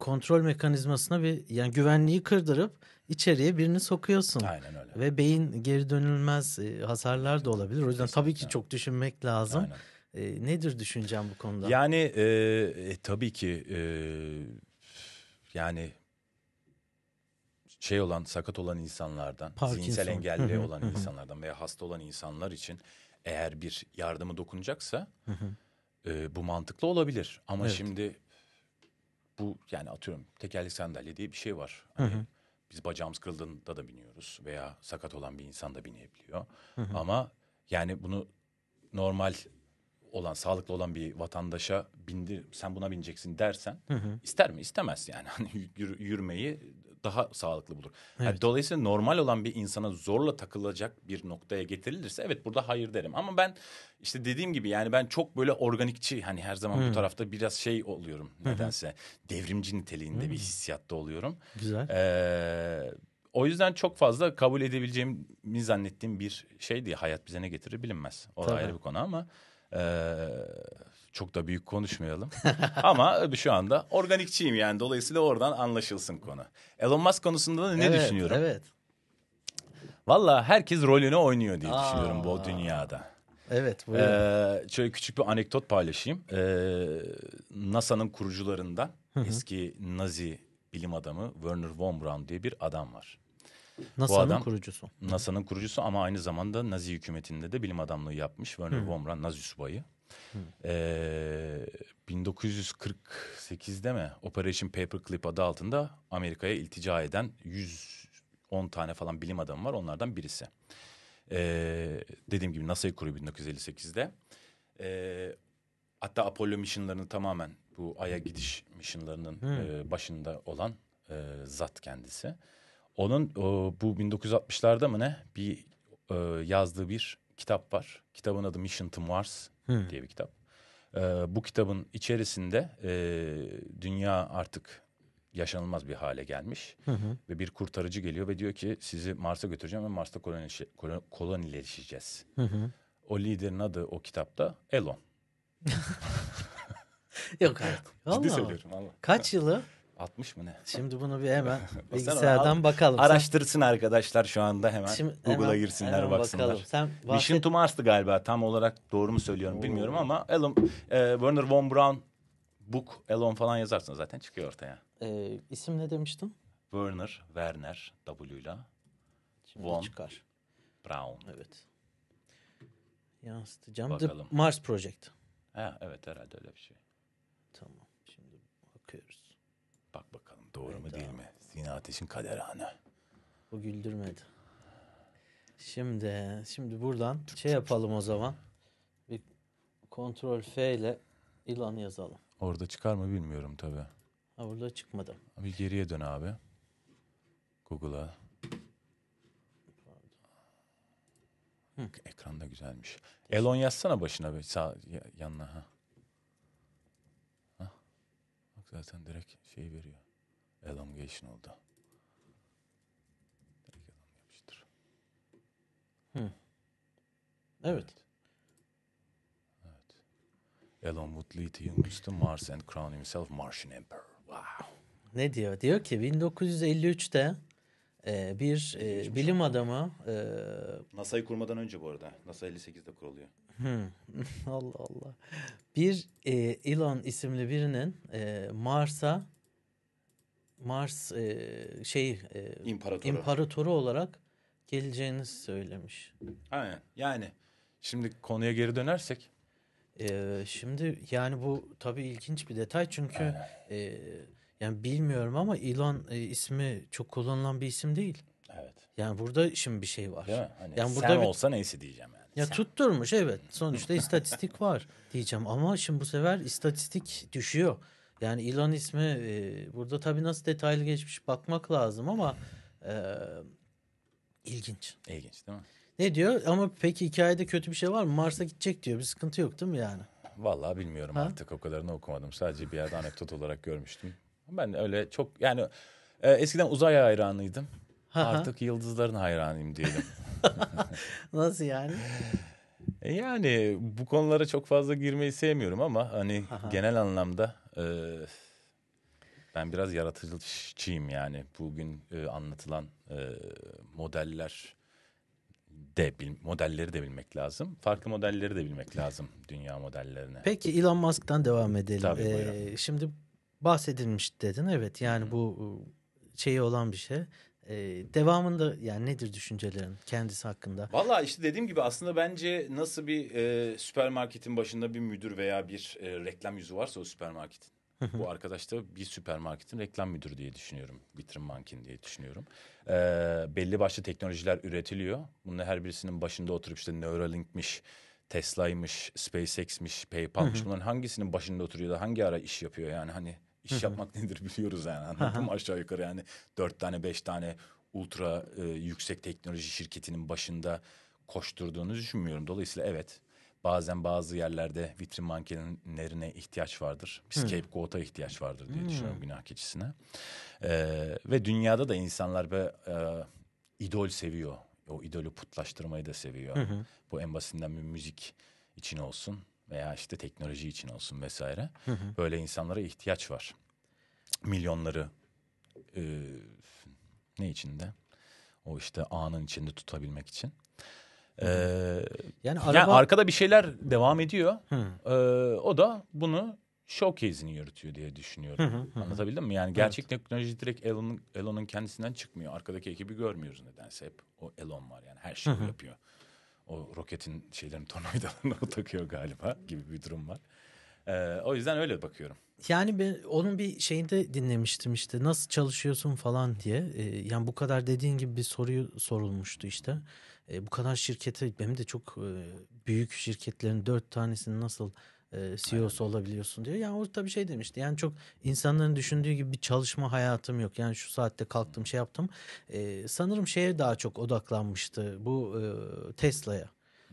kontrol mekanizmasına bir yani güvenliği kırdırıp içeriye birini sokuyorsun. Aynen öyle. Ve beyin geri dönülmez e, hasarlar da olabilir. O yüzden Kesinlikle. tabii ki çok düşünmek lazım. Aynen. E, nedir düşüncen bu konuda? Yani e, e, tabii ki e, yani şey olan sakat olan insanlardan, Parkinson. zihinsel engelli olan insanlardan veya hasta olan insanlar için eğer bir yardımı dokunacaksa e, bu mantıklı olabilir. Ama evet. şimdi bu yani atıyorum tekerlek sandalye diye bir şey var. Hı hı. Hani biz bacağımız kırıldığında da biniyoruz veya sakat olan bir insan da binebiliyor. Hı hı. Ama yani bunu normal olan, sağlıklı olan bir vatandaşa bindir, sen buna bineceksin dersen hı hı. ister mi? istemez yani. Hani Yür, yürümeyi daha sağlıklı bulur. Evet. Yani dolayısıyla normal olan bir insana zorla takılacak bir noktaya getirilirse evet burada hayır derim. Ama ben işte dediğim gibi yani ben çok böyle organikçi hani her zaman hmm. bu tarafta biraz şey oluyorum nedense. Devrimci niteliğinde hmm. bir hissiyatta oluyorum. Güzel. Ee, o yüzden çok fazla kabul edebileceğimi zannettiğim bir şeydi hayat bize ne getirir bilinmez. O Tabii. ayrı bir konu ama... E, çok da büyük konuşmayalım. Ama e, şu anda organikçiyim yani. Dolayısıyla oradan anlaşılsın konu. Elon Musk konusunda da ne evet, düşünüyorum? Evet. Valla herkes rolünü oynuyor diye Aa. düşünüyorum bu dünyada. Evet. Ee, buyurun. Ee, şöyle küçük bir anekdot paylaşayım. Ee, NASA'nın kurucularından eski Nazi bilim adamı Werner von Braun diye bir adam var. NASA'nın kurucusu. NASA'nın kurucusu ama aynı zamanda Nazi hükümetinde de bilim adamlığı yapmış. Werner von Braun Nazi subayı. Ee, 1948'de mi Operation Paperclip adı altında Amerika'ya iltica eden 110 tane falan bilim adamı var onlardan birisi. Ee, dediğim gibi NASA'yı kuruyor 1958'de. Ee, hatta Apollo misyonlarını tamamen bu Ay'a gidiş misyonlarının hmm. e, başında olan e, zat kendisi. Onun o, bu 1960'larda mı ne bir e, yazdığı bir kitap var. Kitabın adı Mission to Mars hmm. diye bir kitap. Ee, bu kitabın içerisinde e, dünya artık yaşanılmaz bir hale gelmiş. Hı hı. Ve bir kurtarıcı geliyor ve diyor ki sizi Mars'a götüreceğim ve Mars'ta kolonileşe, kolonileşeceğiz. Hı hı. O liderin adı o kitapta Elon. Yok artık. Ciddi söylüyorum. Allah. Kaç yılı? 60 mı ne? Şimdi bunu bir hemen bilgisayardan bakalım. Araştırsın sen... arkadaşlar şu anda hemen. Google'a girsinler hemen baksınlar. Bakalım. Sen bahset... Mission to Mars'tı galiba tam olarak doğru mu söylüyorum Oo. bilmiyorum ama Elon, e, Werner von Braun Book Elon falan yazarsın zaten çıkıyor ortaya. E, isim ne demiştin? Werner, Werner W ile von çıkar. Braun. Evet. Yansıtacağım. Bakalım. The Mars Project. Ha, evet herhalde öyle bir şey. Tamam. Şimdi bakıyoruz. Bak bakalım doğru mu değil mi? Sina Ateş'in kaderhane. Bu güldürmedi. Şimdi şimdi buradan şey yapalım o zaman. Bir kontrol F ile ilan yazalım. Orada çıkar mı bilmiyorum tabi. Ha burada çıkmadı. Bir geriye dön abi. Google'a. Hı. Ekran da güzelmiş. Elon yazsana başına be, sağ yanına ha zaten direkt şey veriyor. Elongation oldu. Direkt elong yapıştır. Hı. Evet. Evet. Elon Wood Lithium to Mars and Crown himself Martian Emperor. Wow. Ne diyor? Diyor ki 1953'te e, bir e, şey bilim adamı e, NASA'yı kurmadan önce bu arada. NASA 58'de kuruluyor. Allah Allah. Bir e, Elon isimli birinin e, Mars'a Mars e, şey e, imparatoru. imparatoru olarak geleceğini söylemiş. Aynen. Yani şimdi konuya geri dönersek. E, şimdi yani bu tabii ilginç bir detay çünkü e, yani bilmiyorum ama Elon e, ismi çok kullanılan bir isim değil. Evet. Yani burada şimdi bir şey var. Değil mi? Hani yani burada sen bir... olsa neyse diyeceğim yani. Ya Sen... tutturmuş evet. Sonuçta istatistik var diyeceğim ama şimdi bu sefer istatistik düşüyor. Yani ilan ismi e, burada tabii nasıl detaylı geçmiş bakmak lazım ama e, ilginç. İlginç değil mi? Ne diyor? Ama peki hikayede kötü bir şey var mı? Mars'a gidecek diyor. Bir sıkıntı yok değil mi yani? Vallahi bilmiyorum ha? artık o kadarını okumadım. Sadece bir yerde anekdot olarak görmüştüm. Ben öyle çok yani e, eskiden uzay hayranıydım. Ha, Artık yıldızların hayranıyım diyelim. Nasıl yani? E, yani bu konulara çok fazla girmeyi sevmiyorum ama hani Aha. genel anlamda e, ben biraz yaratıcıyım yani. Bugün e, anlatılan e, modeller de bil, modelleri de bilmek lazım. Farklı modelleri de bilmek lazım dünya modellerine. Peki Elon Musk'tan devam edelim. Tabii, ee, şimdi bahsedilmiş dedin evet yani Hı. bu e, şeyi olan bir şey. Ee, devamında yani nedir düşüncelerin kendisi hakkında? Valla işte dediğim gibi aslında bence nasıl bir e, süpermarketin başında bir müdür veya bir e, reklam yüzü varsa o süpermarketin. Bu arkadaş da bir süpermarketin reklam müdürü diye düşünüyorum. Vitrin mankin diye düşünüyorum. Ee, belli başlı teknolojiler üretiliyor. Bunun her birisinin başında oturup işte Neuralink'miş, Tesla'ymış, SpaceX'miş, PayPal'mış. Bunların hangisinin başında oturuyor da hangi ara iş yapıyor yani hani İş yapmak nedir biliyoruz yani anladın aşağı yukarı yani dört tane beş tane ultra e, yüksek teknoloji şirketinin başında koşturduğunu düşünmüyorum. Dolayısıyla evet bazen bazı yerlerde vitrin mankenlerine ihtiyaç vardır. Bir scapegoat'a ihtiyaç vardır diye düşünüyorum günah keçisine. Ee, ve dünyada da insanlar be, e, idol seviyor. O idolü putlaştırmayı da seviyor. Bu en basitinden bir müzik için olsun veya işte teknoloji için olsun vesaire. Hı hı. Böyle insanlara ihtiyaç var. Milyonları e, ne içinde? O işte anın içinde tutabilmek için. Ee, yani, araba... yani arkada bir şeyler devam ediyor. Ee, o da bunu showcase'ini yürütüyor diye düşünüyorum. Hı hı hı. Anlatabildim mi? Yani gerçek teknoloji direkt Elon'un Elon'un kendisinden çıkmıyor. Arkadaki ekibi görmüyoruz nedense hep. O Elon var yani her şeyi hı hı. yapıyor. O roketin şeylerin tornavidalarını o takıyor galiba gibi bir durum var. Ee, o yüzden öyle bakıyorum. Yani ben onun bir şeyinde dinlemiştim işte nasıl çalışıyorsun falan diye. Ee, yani bu kadar dediğin gibi bir soruyu sorulmuştu işte. Ee, bu kadar şirkete benim de çok e, büyük şirketlerin dört tanesini nasıl e, CEO'su Aynen. olabiliyorsun diyor. Yani o tabii şey demişti. Yani çok insanların düşündüğü gibi bir çalışma hayatım yok. Yani şu saatte kalktım şey yaptım. E, sanırım şeye daha çok odaklanmıştı bu e, Tesla'ya.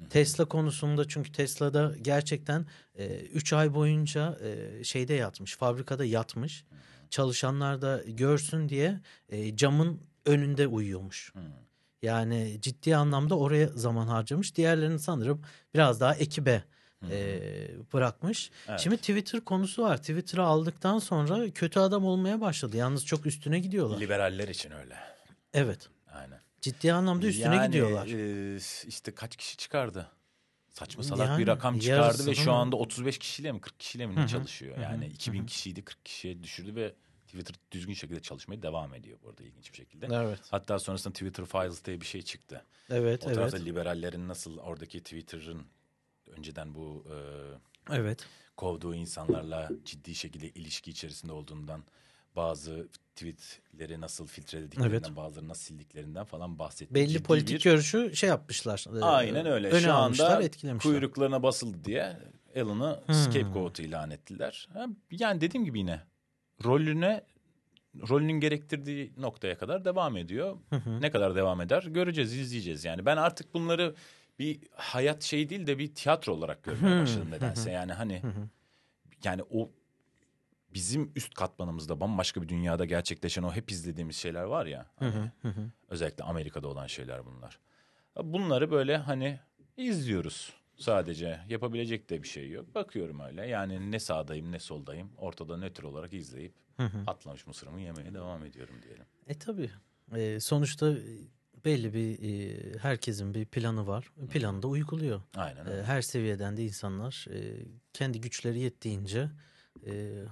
Tesla konusunda çünkü Tesla'da gerçekten 3 e, üç ay boyunca e, şeyde yatmış, fabrikada yatmış. Hı Çalışanlar da görsün diye e, camın önünde uyuyormuş. Yani ciddi anlamda oraya zaman harcamış. Diğerlerini sanırım biraz daha ekibe, e, bırakmış. Evet. Şimdi Twitter konusu var. Twitter'ı aldıktan sonra kötü adam olmaya başladı. Yalnız çok üstüne gidiyorlar. Liberaller için öyle. Evet. Aynen. Ciddi anlamda üstüne yani, gidiyorlar. E, işte kaç kişi çıkardı? Saçma salak yani, bir rakam çıkardı ve şu anda 35 kişiyle mi 40 kişiyle mi ne çalışıyor? Yani hı hı. 2000 kişiydi 40 kişiye düşürdü ve Twitter düzgün şekilde çalışmaya devam ediyor burada ilginç bir şekilde. Evet. Hatta sonrasında Twitter Files diye bir şey çıktı. Evet, o evet. O tarafta liberallerin nasıl oradaki Twitter'ın önceden bu e, evet kovduğu insanlarla ciddi şekilde ilişki içerisinde olduğundan bazı tweetleri nasıl filtrelediklerinden evet. bazılarını nasıl sildiklerinden falan bahsetti. Belli ciddi politik bir... görüşü şey yapmışlar. E, Aynen öyle. Öne Şu anda etkilemişler. kuyruklarına basıldı diye Elon'u hmm. scapegoat ilan ettiler. Yani dediğim gibi yine rolüne rolünün gerektirdiği noktaya kadar devam ediyor. Ne kadar devam eder göreceğiz, izleyeceğiz yani. Ben artık bunları bir hayat şey değil de bir tiyatro olarak görmeye hmm. başladım nedense. Yani hani yani o bizim üst katmanımızda bambaşka bir dünyada gerçekleşen o hep izlediğimiz şeyler var ya. Hani, özellikle Amerika'da olan şeyler bunlar. Bunları böyle hani izliyoruz sadece. Yapabilecek de bir şey yok. Bakıyorum öyle. Yani ne sağdayım ne soldayım. Ortada nötr olarak izleyip atlamış mısırımı yemeye devam ediyorum diyelim. E tabii. E, sonuçta belli bir herkesin bir planı var. Planı da uyguluyor. Aynen. E, her seviyeden de insanlar kendi güçleri yettiğince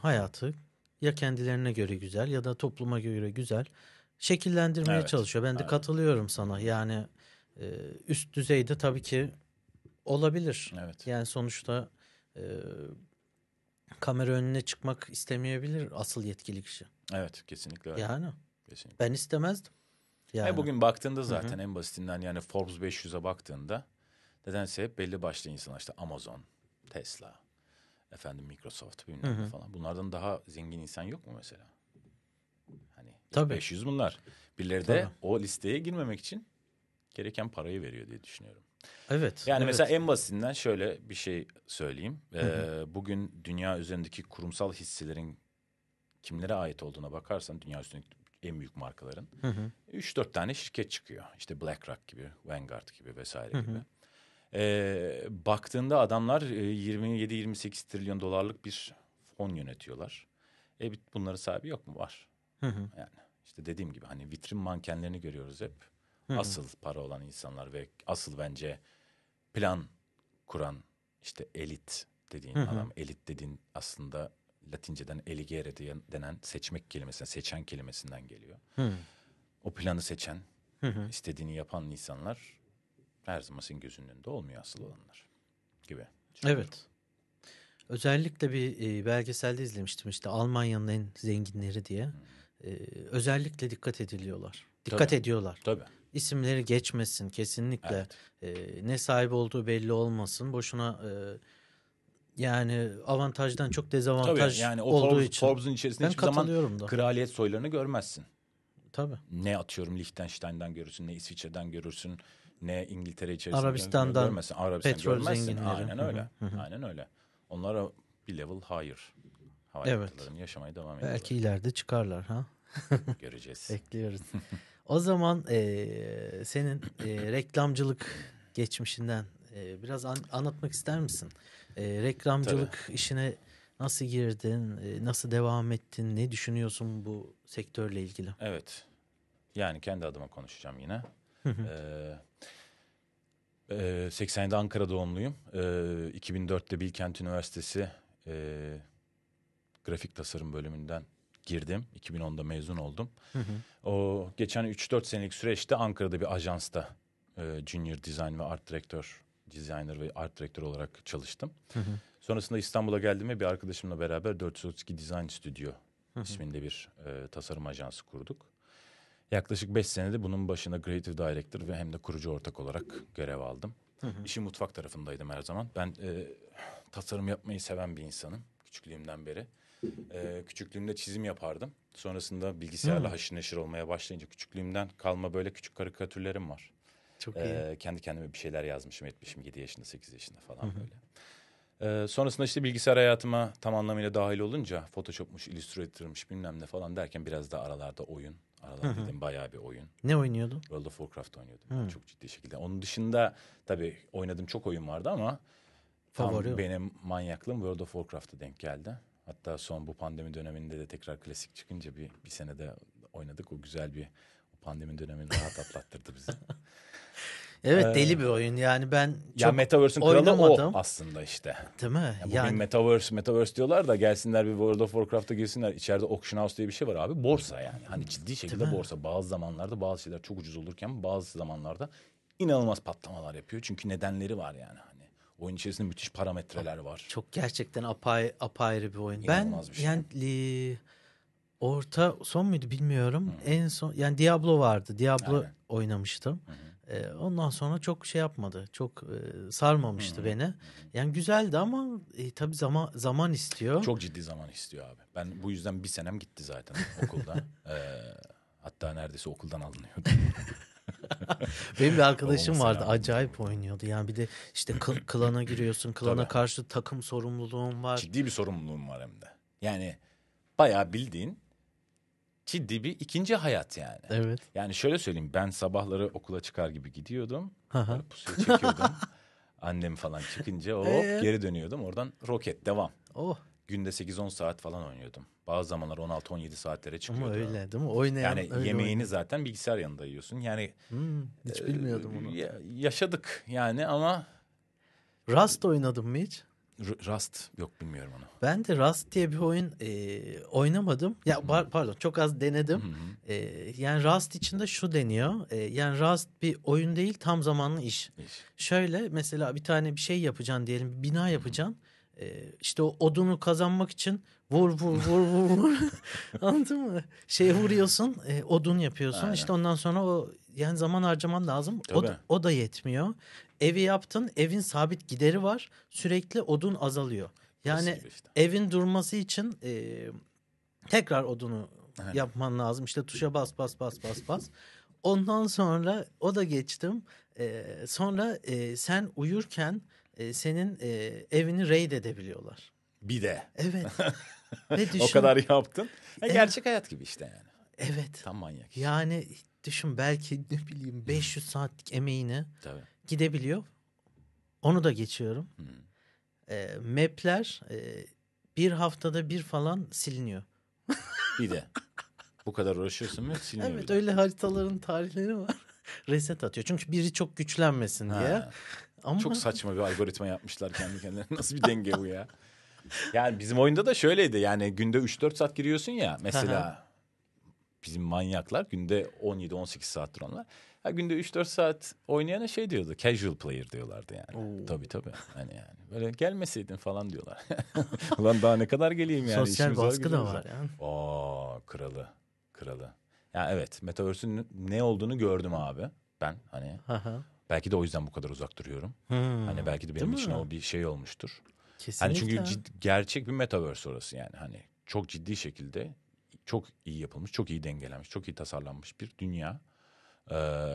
hayatı ya kendilerine göre güzel ya da topluma göre güzel şekillendirmeye evet. çalışıyor. Ben de Aynen. katılıyorum sana. Yani üst düzeyde tabii ki olabilir. Evet. Yani sonuçta kamera önüne çıkmak istemeyebilir asıl yetkili kişi. Evet kesinlikle. Öyle. Yani kesinlikle. ben istemezdim. Yani. E bugün baktığında zaten Hı-hı. en basitinden yani Forbes 500'e baktığında nedense hep belli başlı insanlar işte Amazon, Tesla, efendim Microsoft bilmem falan. Bunlardan daha zengin insan yok mu mesela? Hani Tabii. 500 bunlar. Birileri de Tabii. o listeye girmemek için gereken parayı veriyor diye düşünüyorum. Evet. Yani evet. mesela en basitinden şöyle bir şey söyleyeyim. Ee, Bugün dünya üzerindeki kurumsal hisselerin kimlere ait olduğuna bakarsan dünya üzerindeki en büyük markaların. 3-4 tane şirket çıkıyor. İşte BlackRock gibi, Vanguard gibi vesaire hı hı. gibi. E, baktığında adamlar 27-28 e, trilyon dolarlık bir fon yönetiyorlar. E bunları sahibi yok mu? Var. Hı hı. Yani işte dediğim gibi hani vitrin mankenlerini görüyoruz hep. Hı hı. Asıl para olan insanlar ve asıl bence plan kuran işte elit dediğin hı hı. adam. Elit dediğin aslında Latinceden eligere diye denen seçmek kelimesinden, seçen kelimesinden geliyor. Hı. O planı seçen, hı hı. istediğini yapan insanlar her zaman senin gözünün önünde olmuyor asıl olanlar gibi. Evet. Özellikle bir e, belgeselde izlemiştim işte Almanya'nın en zenginleri diye. Hı. E, özellikle dikkat ediliyorlar. Dikkat Tabii. ediyorlar. Tabii İsimleri geçmesin kesinlikle. Evet. E, ne sahip olduğu belli olmasın. Boşuna yani avantajdan çok dezavantaj Tabii, yani o olduğu Forbes, için. Forbes'un içerisinde ben hiçbir zaman da. kraliyet soylarını görmezsin. Tabii. Ne atıyorum Liechtenstein'den görürsün, ne İsviçre'den görürsün, ne İngiltere içerisinde Arabistan'dan görmezsin. Arabistan petrol görmezsin. zenginleri. Aynen öyle. Aynen öyle. Onlara bir level higher. Havai evet. yaşamaya devam ediyorlar. Belki ileride çıkarlar ha. Göreceğiz. Bekliyoruz. o zaman e, senin e, reklamcılık geçmişinden e, biraz an, anlatmak ister misin? E, reklamcılık Tabii. işine nasıl girdin? E, nasıl devam ettin? Ne düşünüyorsun bu sektörle ilgili? Evet. Yani kendi adıma konuşacağım yine. ee, e, 87'de Ankara doğumluyum. E, ee, 2004'te Bilkent Üniversitesi e, grafik tasarım bölümünden girdim. 2010'da mezun oldum. o geçen 3-4 senelik süreçte Ankara'da bir ajansta e, Junior Design ve Art Direktör designer ve art direktör olarak çalıştım. Hı hı. Sonrasında İstanbul'a geldim ve bir arkadaşımla beraber 432 Design Studio hı hı. isminde bir e, tasarım ajansı kurduk. Yaklaşık 5 senede bunun başına Creative Director ve hem de kurucu ortak olarak görev aldım. Hı hı. İşin mutfak tarafındaydım her zaman. Ben e, tasarım yapmayı seven bir insanım küçüklüğümden beri. E, küçüklüğümde çizim yapardım. Sonrasında bilgisayarla haşır neşir olmaya başlayınca küçüklüğümden kalma böyle küçük karikatürlerim var. Çok iyi. Ee, kendi kendime bir şeyler yazmışım etmişim 7 yaşında 8 yaşında falan böyle. Ee, sonrasında işte bilgisayar hayatıma tam anlamıyla dahil olunca Photoshop'muş, Illustrator'mış bilmem ne falan derken biraz da aralarda oyun. Aralar dedim bayağı bir oyun. Ne oynuyordun? World of Warcraft oynuyordum. Hı. Çok ciddi şekilde. Onun dışında tabii oynadığım çok oyun vardı ama tam Favori. benim manyaklığım World of Warcraft'a denk geldi. Hatta son bu pandemi döneminde de tekrar klasik çıkınca bir, bir senede oynadık. O güzel bir Pandemi dönemini rahat atlattırdı bizi. Evet ee, deli bir oyun yani ben çok Ya Metaverse'ün kralı o aslında işte. Değil mi? Ya yani. Metaverse, Metaverse diyorlar da gelsinler bir World of Warcraft'a girsinler. İçeride Auction House diye bir şey var abi. Borsa yani. Hani ciddi şekilde borsa. Bazı zamanlarda bazı şeyler çok ucuz olurken bazı zamanlarda inanılmaz patlamalar yapıyor. Çünkü nedenleri var yani. Hani oyun içerisinde müthiş parametreler var. Çok gerçekten apay, apayrı bir oyun. İnanılmaz ben bir şey. yani... E, orta son muydu bilmiyorum. Hı. En son yani Diablo vardı. Diablo Aynen. oynamıştım. Hı hı. E, ondan sonra çok şey yapmadı. Çok e, sarmamıştı hı hı. beni. Yani güzeldi ama e, tabii zaman zaman istiyor. Çok ciddi zaman istiyor abi. Ben bu yüzden bir senem gitti zaten okulda. e, hatta neredeyse okuldan alınıyordu. Benim bir arkadaşım Olması vardı önemli. acayip oynuyordu. Yani bir de işte kl- klana giriyorsun. Klana karşı takım sorumluluğun var. Ciddi bir sorumluluğum var hem de. Yani bayağı bildiğin ciddi bir ikinci hayat yani. Evet. Yani şöyle söyleyeyim ben sabahları okula çıkar gibi gidiyordum. pusuya çekiyordum. Annem falan çıkınca hop ee? geri dönüyordum. Oradan roket devam. Oh. Günde 8-10 saat falan oynuyordum. Bazı zamanlar 16-17 saatlere çıkıyordu. Ama öyle değil mi? Oynayan, yani öyle yemeğini oynayan. zaten bilgisayar yanında yiyorsun. Yani hmm, hiç e, bilmiyordum e, onu. yaşadık yani ama Rust oynadın mı hiç? Rust yok bilmiyorum onu. Ben de Rust diye bir oyun e, oynamadım. Ya Hı -hı. pardon çok az denedim. Hı e, yani Rust içinde şu deniyor. E, yani Rust bir oyun değil tam zamanlı iş. iş. Şöyle mesela bir tane bir şey yapacaksın diyelim bir bina yapacaksın. E, işte o odunu kazanmak için vur vur vur vur vur anladın mı? Şeye vuruyorsun e, odun yapıyorsun Aynen. işte ondan sonra o yani zaman harcaman lazım. O o da yetmiyor. Evi yaptın, evin sabit gideri var. Sürekli odun azalıyor. Yani işte. evin durması için e, tekrar odunu Aynen. yapman lazım. İşte tuşa bas bas bas bas bas. Ondan sonra o da geçtim. E, sonra e, sen uyurken e, senin e, evini raid edebiliyorlar. Bir de. Evet. Ve düşün, o kadar yaptın. Ya e, gerçek hayat gibi işte yani. Evet. Tam manyak. Yani düşün belki ne bileyim 500 saatlik emeğini Tabii gidebiliyor. Onu da geçiyorum. Hmm. E, mapler e, bir haftada bir falan siliniyor. bir de bu kadar uğraşıyorsun mu? siliniyor. Evet öyle haritaların tarihleri var. Reset atıyor. Çünkü biri çok güçlenmesin ha. diye. Ama... Çok saçma bir algoritma yapmışlar kendi kendilerine. Nasıl bir denge bu ya? Yani bizim oyunda da şöyleydi. Yani günde 3-4 saat giriyorsun ya mesela. bizim manyaklar günde 17-18 saattir onlar. Ya günde 3-4 saat oynayana şey diyordu. Casual player diyorlardı yani. Oo. Tabii tabii. Hani yani böyle gelmeseydin falan diyorlar. Ulan daha ne kadar geleyim yani. Sosyal İşimiz baskı da var, yani. Oo kralı. Kralı. Ya evet Metaverse'ün ne olduğunu gördüm abi. Ben hani. Belki de o yüzden bu kadar uzak duruyorum. Hmm. Hani belki de benim Değil için mi? o bir şey olmuştur. Hani Kesinlikle. Hani çünkü cid, gerçek bir metaverse orası yani hani çok ciddi şekilde çok iyi yapılmış, çok iyi dengelenmiş, çok iyi tasarlanmış bir dünya. Ee,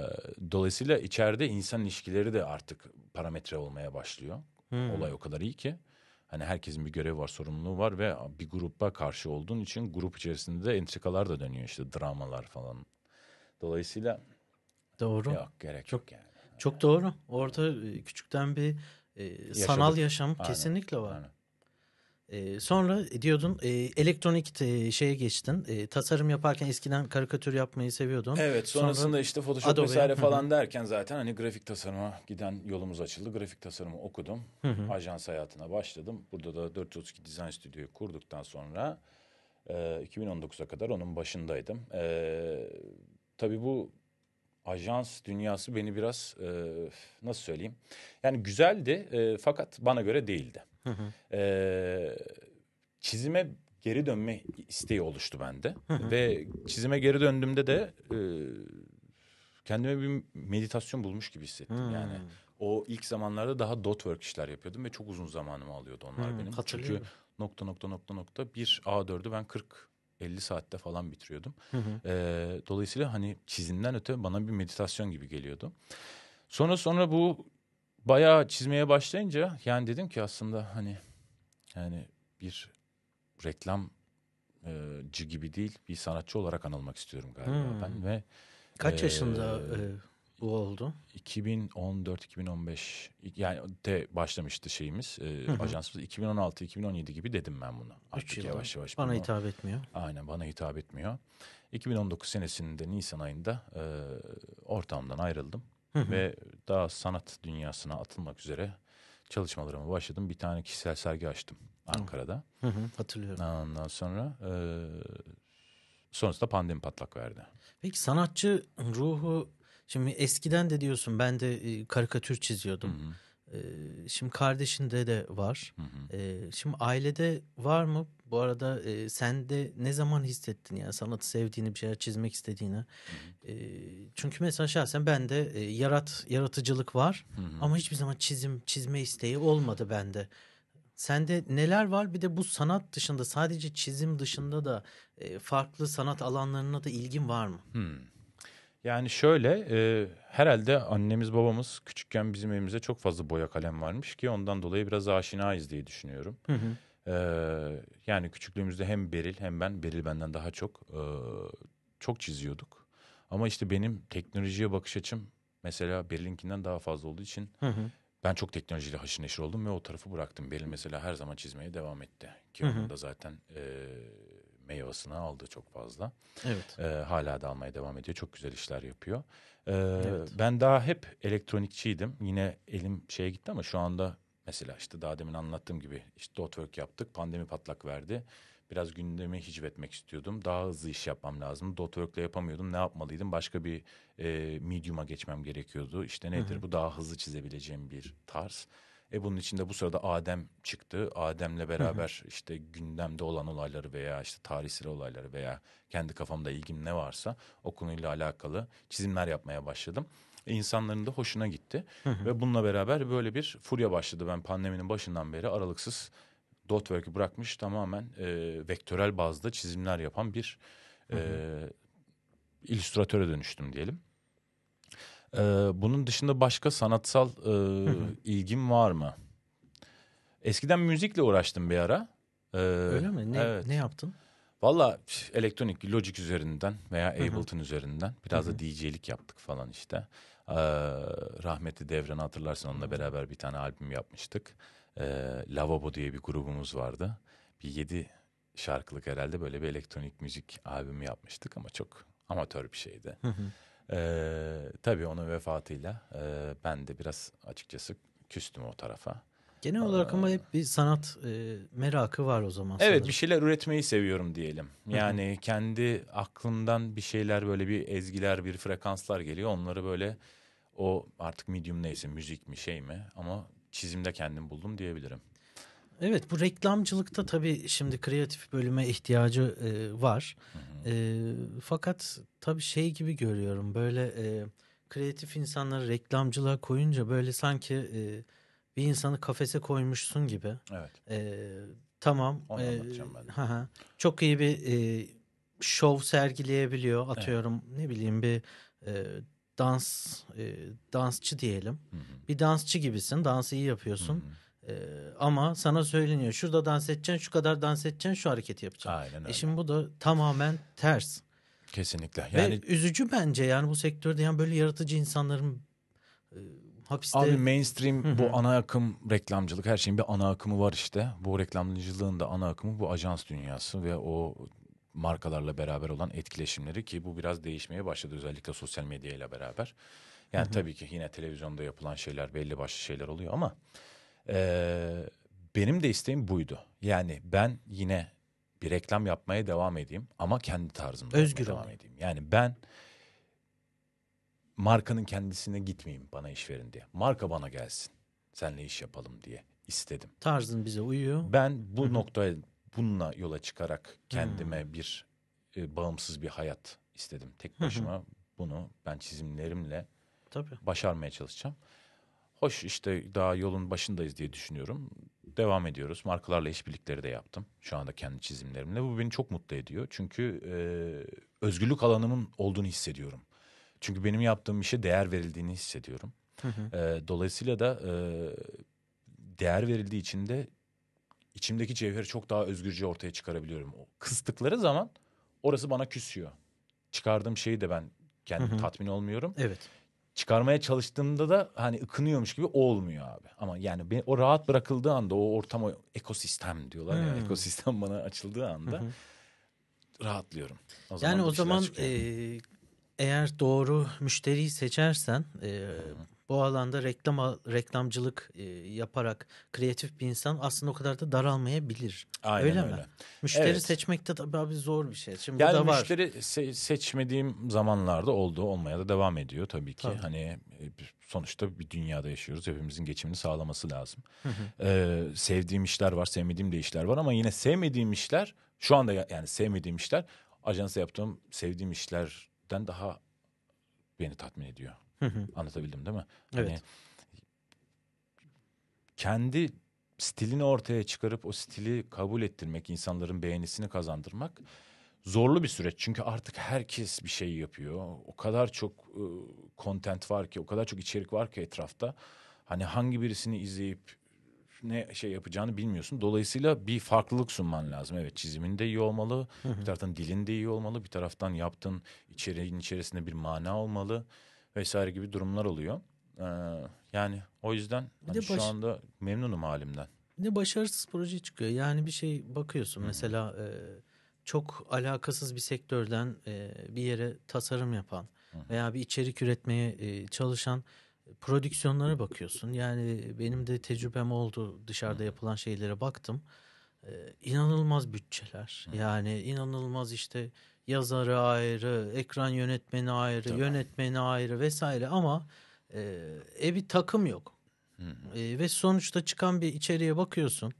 dolayısıyla içeride insan ilişkileri de artık parametre olmaya başlıyor. Hmm. Olay o kadar iyi ki. Hani herkesin bir görevi var, sorumluluğu var ve bir gruba karşı olduğun için grup içerisinde de entrikalar da dönüyor işte dramalar falan. Dolayısıyla doğru. Yok gerek çok, yok yani. Çok doğru. Orada küçükten bir e, sanal yaşam Aynen. kesinlikle var. Aynen. Ee, sonra e, diyordun e, elektronik e, şeye geçtin. tasarım yaparken eskiden karikatür yapmayı seviyordun. Evet sonrasında sonra, işte Photoshop Adobe. vesaire falan derken zaten hani grafik tasarıma giden yolumuz açıldı. Grafik tasarımı okudum. Hı hı. Ajans hayatına başladım. Burada da 432 Design Stüdyo'yu kurduktan sonra 2019'a kadar onun başındaydım. E, tabii bu ajans dünyası beni biraz e, nasıl söyleyeyim? Yani güzeldi e, fakat bana göre değildi. Hı hı. E, çizime geri dönme isteği oluştu bende hı ve çizime geri döndüğümde de e, kendime bir meditasyon bulmuş gibi hissettim hmm. yani. O ilk zamanlarda daha dot work işler yapıyordum ve çok uzun zamanımı alıyordu onlar hmm, benim. Çünkü nokta nokta nokta nokta bir A4'ü ben 40 50 saatte falan bitiriyordum. Hı hı. Ee, dolayısıyla hani çizimden öte bana bir meditasyon gibi geliyordu. Sonra sonra bu bayağı çizmeye başlayınca yani dedim ki aslında hani yani bir reklam e, gibi değil bir sanatçı olarak anılmak istiyorum galiba hmm. ben ve kaç e, yaşında e, e bu oldu. 2014-2015 yani de başlamıştı şeyimiz e, ajansımız 2016-2017 gibi dedim ben bunu. Artık yılda. yavaş yavaş. Bana bunu, hitap etmiyor. Aynen bana hitap etmiyor. 2019 senesinde Nisan ayında e, ortamdan ayrıldım ve daha sanat dünyasına atılmak üzere çalışmalarımı başladım. Bir tane kişisel sergi açtım Ankara'da. hatırlıyorum. Ondan sonra e, sonrasında pandemi patlak verdi. Peki sanatçı ruhu Şimdi eskiden de diyorsun ben de karikatür çiziyordum. Hı hı. Şimdi kardeşinde de var. Hı hı. Şimdi ailede var mı? Bu arada sen de ne zaman hissettin yani sanatı sevdiğini, bir şeyler çizmek istediğini? Hı hı. Çünkü mesela şahsen bende yarat yaratıcılık var hı hı. ama hiçbir zaman çizim çizme isteği olmadı bende. Sende neler var? Bir de bu sanat dışında sadece çizim dışında da farklı sanat alanlarına da ilgin var mı? Hı. Yani şöyle e, herhalde annemiz babamız küçükken bizim evimize çok fazla boya kalem varmış ki ondan dolayı biraz aşinayız diye düşünüyorum. Hı hı. E, yani küçüklüğümüzde hem Beril hem ben Beril benden daha çok e, çok çiziyorduk. Ama işte benim teknolojiye bakış açım mesela Beril'inkinden daha fazla olduğu için hı hı. ben çok teknolojiyle haşır neşir oldum ve o tarafı bıraktım. Beril mesela her zaman çizmeye devam etti ki hı hı. onun da zaten... E, meyvasını aldı çok fazla. Evet. E, hala da almaya devam ediyor. Çok güzel işler yapıyor. E, evet. Ben daha hep elektronikçiydim. Yine elim şeye gitti ama şu anda mesela işte daha demin anlattığım gibi işte dotwork yaptık. Pandemi patlak verdi. Biraz gündemi hicvetmek istiyordum. Daha hızlı iş yapmam lazım. Dotwork ile yapamıyordum. Ne yapmalıydım? Başka bir e, medium'a geçmem gerekiyordu. İşte nedir? Hı hı. Bu daha hızlı çizebileceğim bir tarz. Hı e bunun içinde bu sırada Adem çıktı. Adem'le beraber hı hı. işte gündemde olan olayları veya işte tarihsel olayları veya kendi kafamda ilgim ne varsa o konuyla alakalı çizimler yapmaya başladım. E insanların da hoşuna gitti. Hı hı. Ve bununla beraber böyle bir furya başladı. Ben pandeminin başından beri aralıksız Dotwork'ü bırakmış tamamen e, vektörel bazda çizimler yapan bir e, hı hı. E, illüstratöre dönüştüm diyelim. Ee, bunun dışında başka sanatsal e, ilgim var mı? Eskiden müzikle uğraştım bir ara. Ee, Öyle mi? Ne, evet. ne yaptın? Valla elektronik Logic üzerinden veya Ableton üzerinden biraz da DJ'lik yaptık falan işte. Ee, rahmetli Devran'ı hatırlarsın onunla beraber bir tane albüm yapmıştık. Ee, Lavabo diye bir grubumuz vardı. Bir yedi şarkılık herhalde böyle bir elektronik müzik albümü yapmıştık ama çok amatör bir şeydi. Hı hı. Ee, tabii onun vefatıyla e, ben de biraz açıkçası küstüm o tarafa. Genel olarak ama hep bir sanat e, merakı var o zaman. Evet sanırım. bir şeyler üretmeyi seviyorum diyelim. Yani Hı-hı. kendi aklımdan bir şeyler böyle bir ezgiler bir frekanslar geliyor. Onları böyle o artık medium neyse müzik mi şey mi ama çizimde kendim buldum diyebilirim. Evet bu reklamcılıkta tabii şimdi kreatif bölüme ihtiyacı e, var. E, fakat tabii şey gibi görüyorum böyle e, kreatif insanları reklamcılığa koyunca böyle sanki e, bir insanı kafese koymuşsun gibi. Evet. E, tamam. Onu e, anlatacağım ben. Hı hı. Çok iyi bir e, şov sergileyebiliyor atıyorum evet. ne bileyim bir e, dans e, dansçı diyelim. Hı hı. Bir dansçı gibisin dansı iyi yapıyorsun. Hı hı ee, ama sana söyleniyor şurada dans edeceksin, şu kadar dans edeceksin, şu hareketi yapacaksın. Aynen e öyle. E şimdi bu da tamamen ters. Kesinlikle. Yani Ve üzücü bence yani bu sektörde yani böyle yaratıcı insanların e, hapiste. Abi mainstream Hı-hı. bu ana akım reklamcılık her şeyin bir ana akımı var işte. Bu reklamcılığın da ana akımı bu ajans dünyası ve o markalarla beraber olan etkileşimleri ki bu biraz değişmeye başladı özellikle sosyal medya ile beraber. Yani Hı-hı. tabii ki yine televizyonda yapılan şeyler belli başlı şeyler oluyor ama ee, benim de isteğim buydu. Yani ben yine bir reklam yapmaya devam edeyim ama kendi tarzımda Özgür devam edeyim. Yani ben markanın kendisine gitmeyeyim bana iş verin diye. Marka bana gelsin. Senle iş yapalım diye istedim. Tarzın bize uyuyor. Ben bu Hı-hı. noktaya bununla yola çıkarak kendime Hı-hı. Hmm. bir e, bağımsız bir hayat istedim. Tek başıma Hı-hı. bunu ben çizimlerimle Tabii. başarmaya çalışacağım hoş işte daha yolun başındayız diye düşünüyorum. Devam ediyoruz. Markalarla işbirlikleri de yaptım. Şu anda kendi çizimlerimle. Bu beni çok mutlu ediyor. Çünkü e, özgürlük alanımın olduğunu hissediyorum. Çünkü benim yaptığım işe değer verildiğini hissediyorum. Hı hı. E, dolayısıyla da e, değer verildiği için de içimdeki cevheri çok daha özgürce ortaya çıkarabiliyorum. Kıstıkları zaman orası bana küsüyor. Çıkardığım şeyi de ben kendi tatmin olmuyorum. Evet çıkarmaya çalıştığımda da hani ıkınıyormuş gibi olmuyor abi. Ama yani o rahat bırakıldığı anda o ortam o ekosistem diyorlar hmm. ya ekosistem bana açıldığı anda rahatlıyorum. O yani o zaman e, eğer doğru müşteriyi seçersen e, bu alanda reklam reklamcılık e, yaparak kreatif bir insan aslında o kadar da daralmayabilir. Aynen öyle, öyle. mi? Müşteri evet. seçmek de tabii abi zor bir şey. Şimdi yani bu da var. se- seçmediğim zamanlarda oldu olmaya da devam ediyor tabii ki. Tabii. Hani e, sonuçta bir dünyada yaşıyoruz. Hepimizin geçimini sağlaması lazım. Ee, sevdiğim işler var, sevmediğim de işler var ama yine sevmediğim işler şu anda yani sevmediğim işler ajansa yaptığım sevdiğim işlerden daha beni tatmin ediyor. Hı Anlatabildim değil mi? Hani evet. Hani kendi stilini ortaya çıkarıp o stili kabul ettirmek, insanların beğenisini kazandırmak zorlu bir süreç. Çünkü artık herkes bir şey yapıyor. O kadar çok kontent ıı, var ki, o kadar çok içerik var ki etrafta. Hani hangi birisini izleyip ne şey yapacağını bilmiyorsun. Dolayısıyla bir farklılık sunman lazım. Evet çizimin de iyi olmalı. Hı hı. Bir taraftan dilin de iyi olmalı. Bir taraftan yaptığın içeriğin içerisinde bir mana olmalı vesaire gibi durumlar oluyor. Ee, yani o yüzden hani baş... şu anda memnunum halimden. Ne başarısız proje çıkıyor. Yani bir şey bakıyorsun hmm. mesela e, çok alakasız bir sektörden e, bir yere tasarım yapan hmm. veya bir içerik üretmeye e, çalışan prodüksiyonlara bakıyorsun. Yani benim de tecrübem oldu dışarıda hmm. yapılan şeylere baktım. E, inanılmaz bütçeler. Hmm. Yani inanılmaz işte yazarı ayrı, ekran yönetmeni ayrı, Tabii. yönetmeni ayrı vesaire ama e, e bir takım yok. Hmm. E, ve sonuçta çıkan bir içeriye bakıyorsun.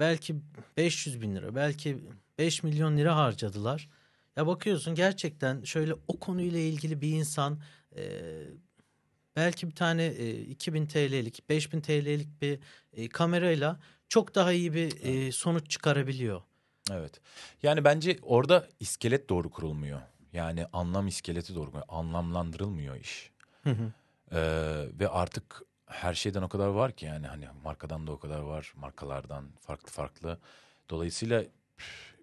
Belki 500 bin lira, belki 5 milyon lira harcadılar. Ya bakıyorsun gerçekten şöyle o konuyla ilgili bir insan e, belki bir tane e, 2000 TL'lik, 5000 TL'lik bir e, kamerayla çok daha iyi bir e, sonuç çıkarabiliyor. Evet. Yani bence orada iskelet doğru kurulmuyor. Yani anlam iskeleti doğru kurulmuyor. Anlamlandırılmıyor iş. Hı hı. Ee, ve artık her şeyden o kadar var ki yani hani markadan da o kadar var. Markalardan farklı farklı. Dolayısıyla püf,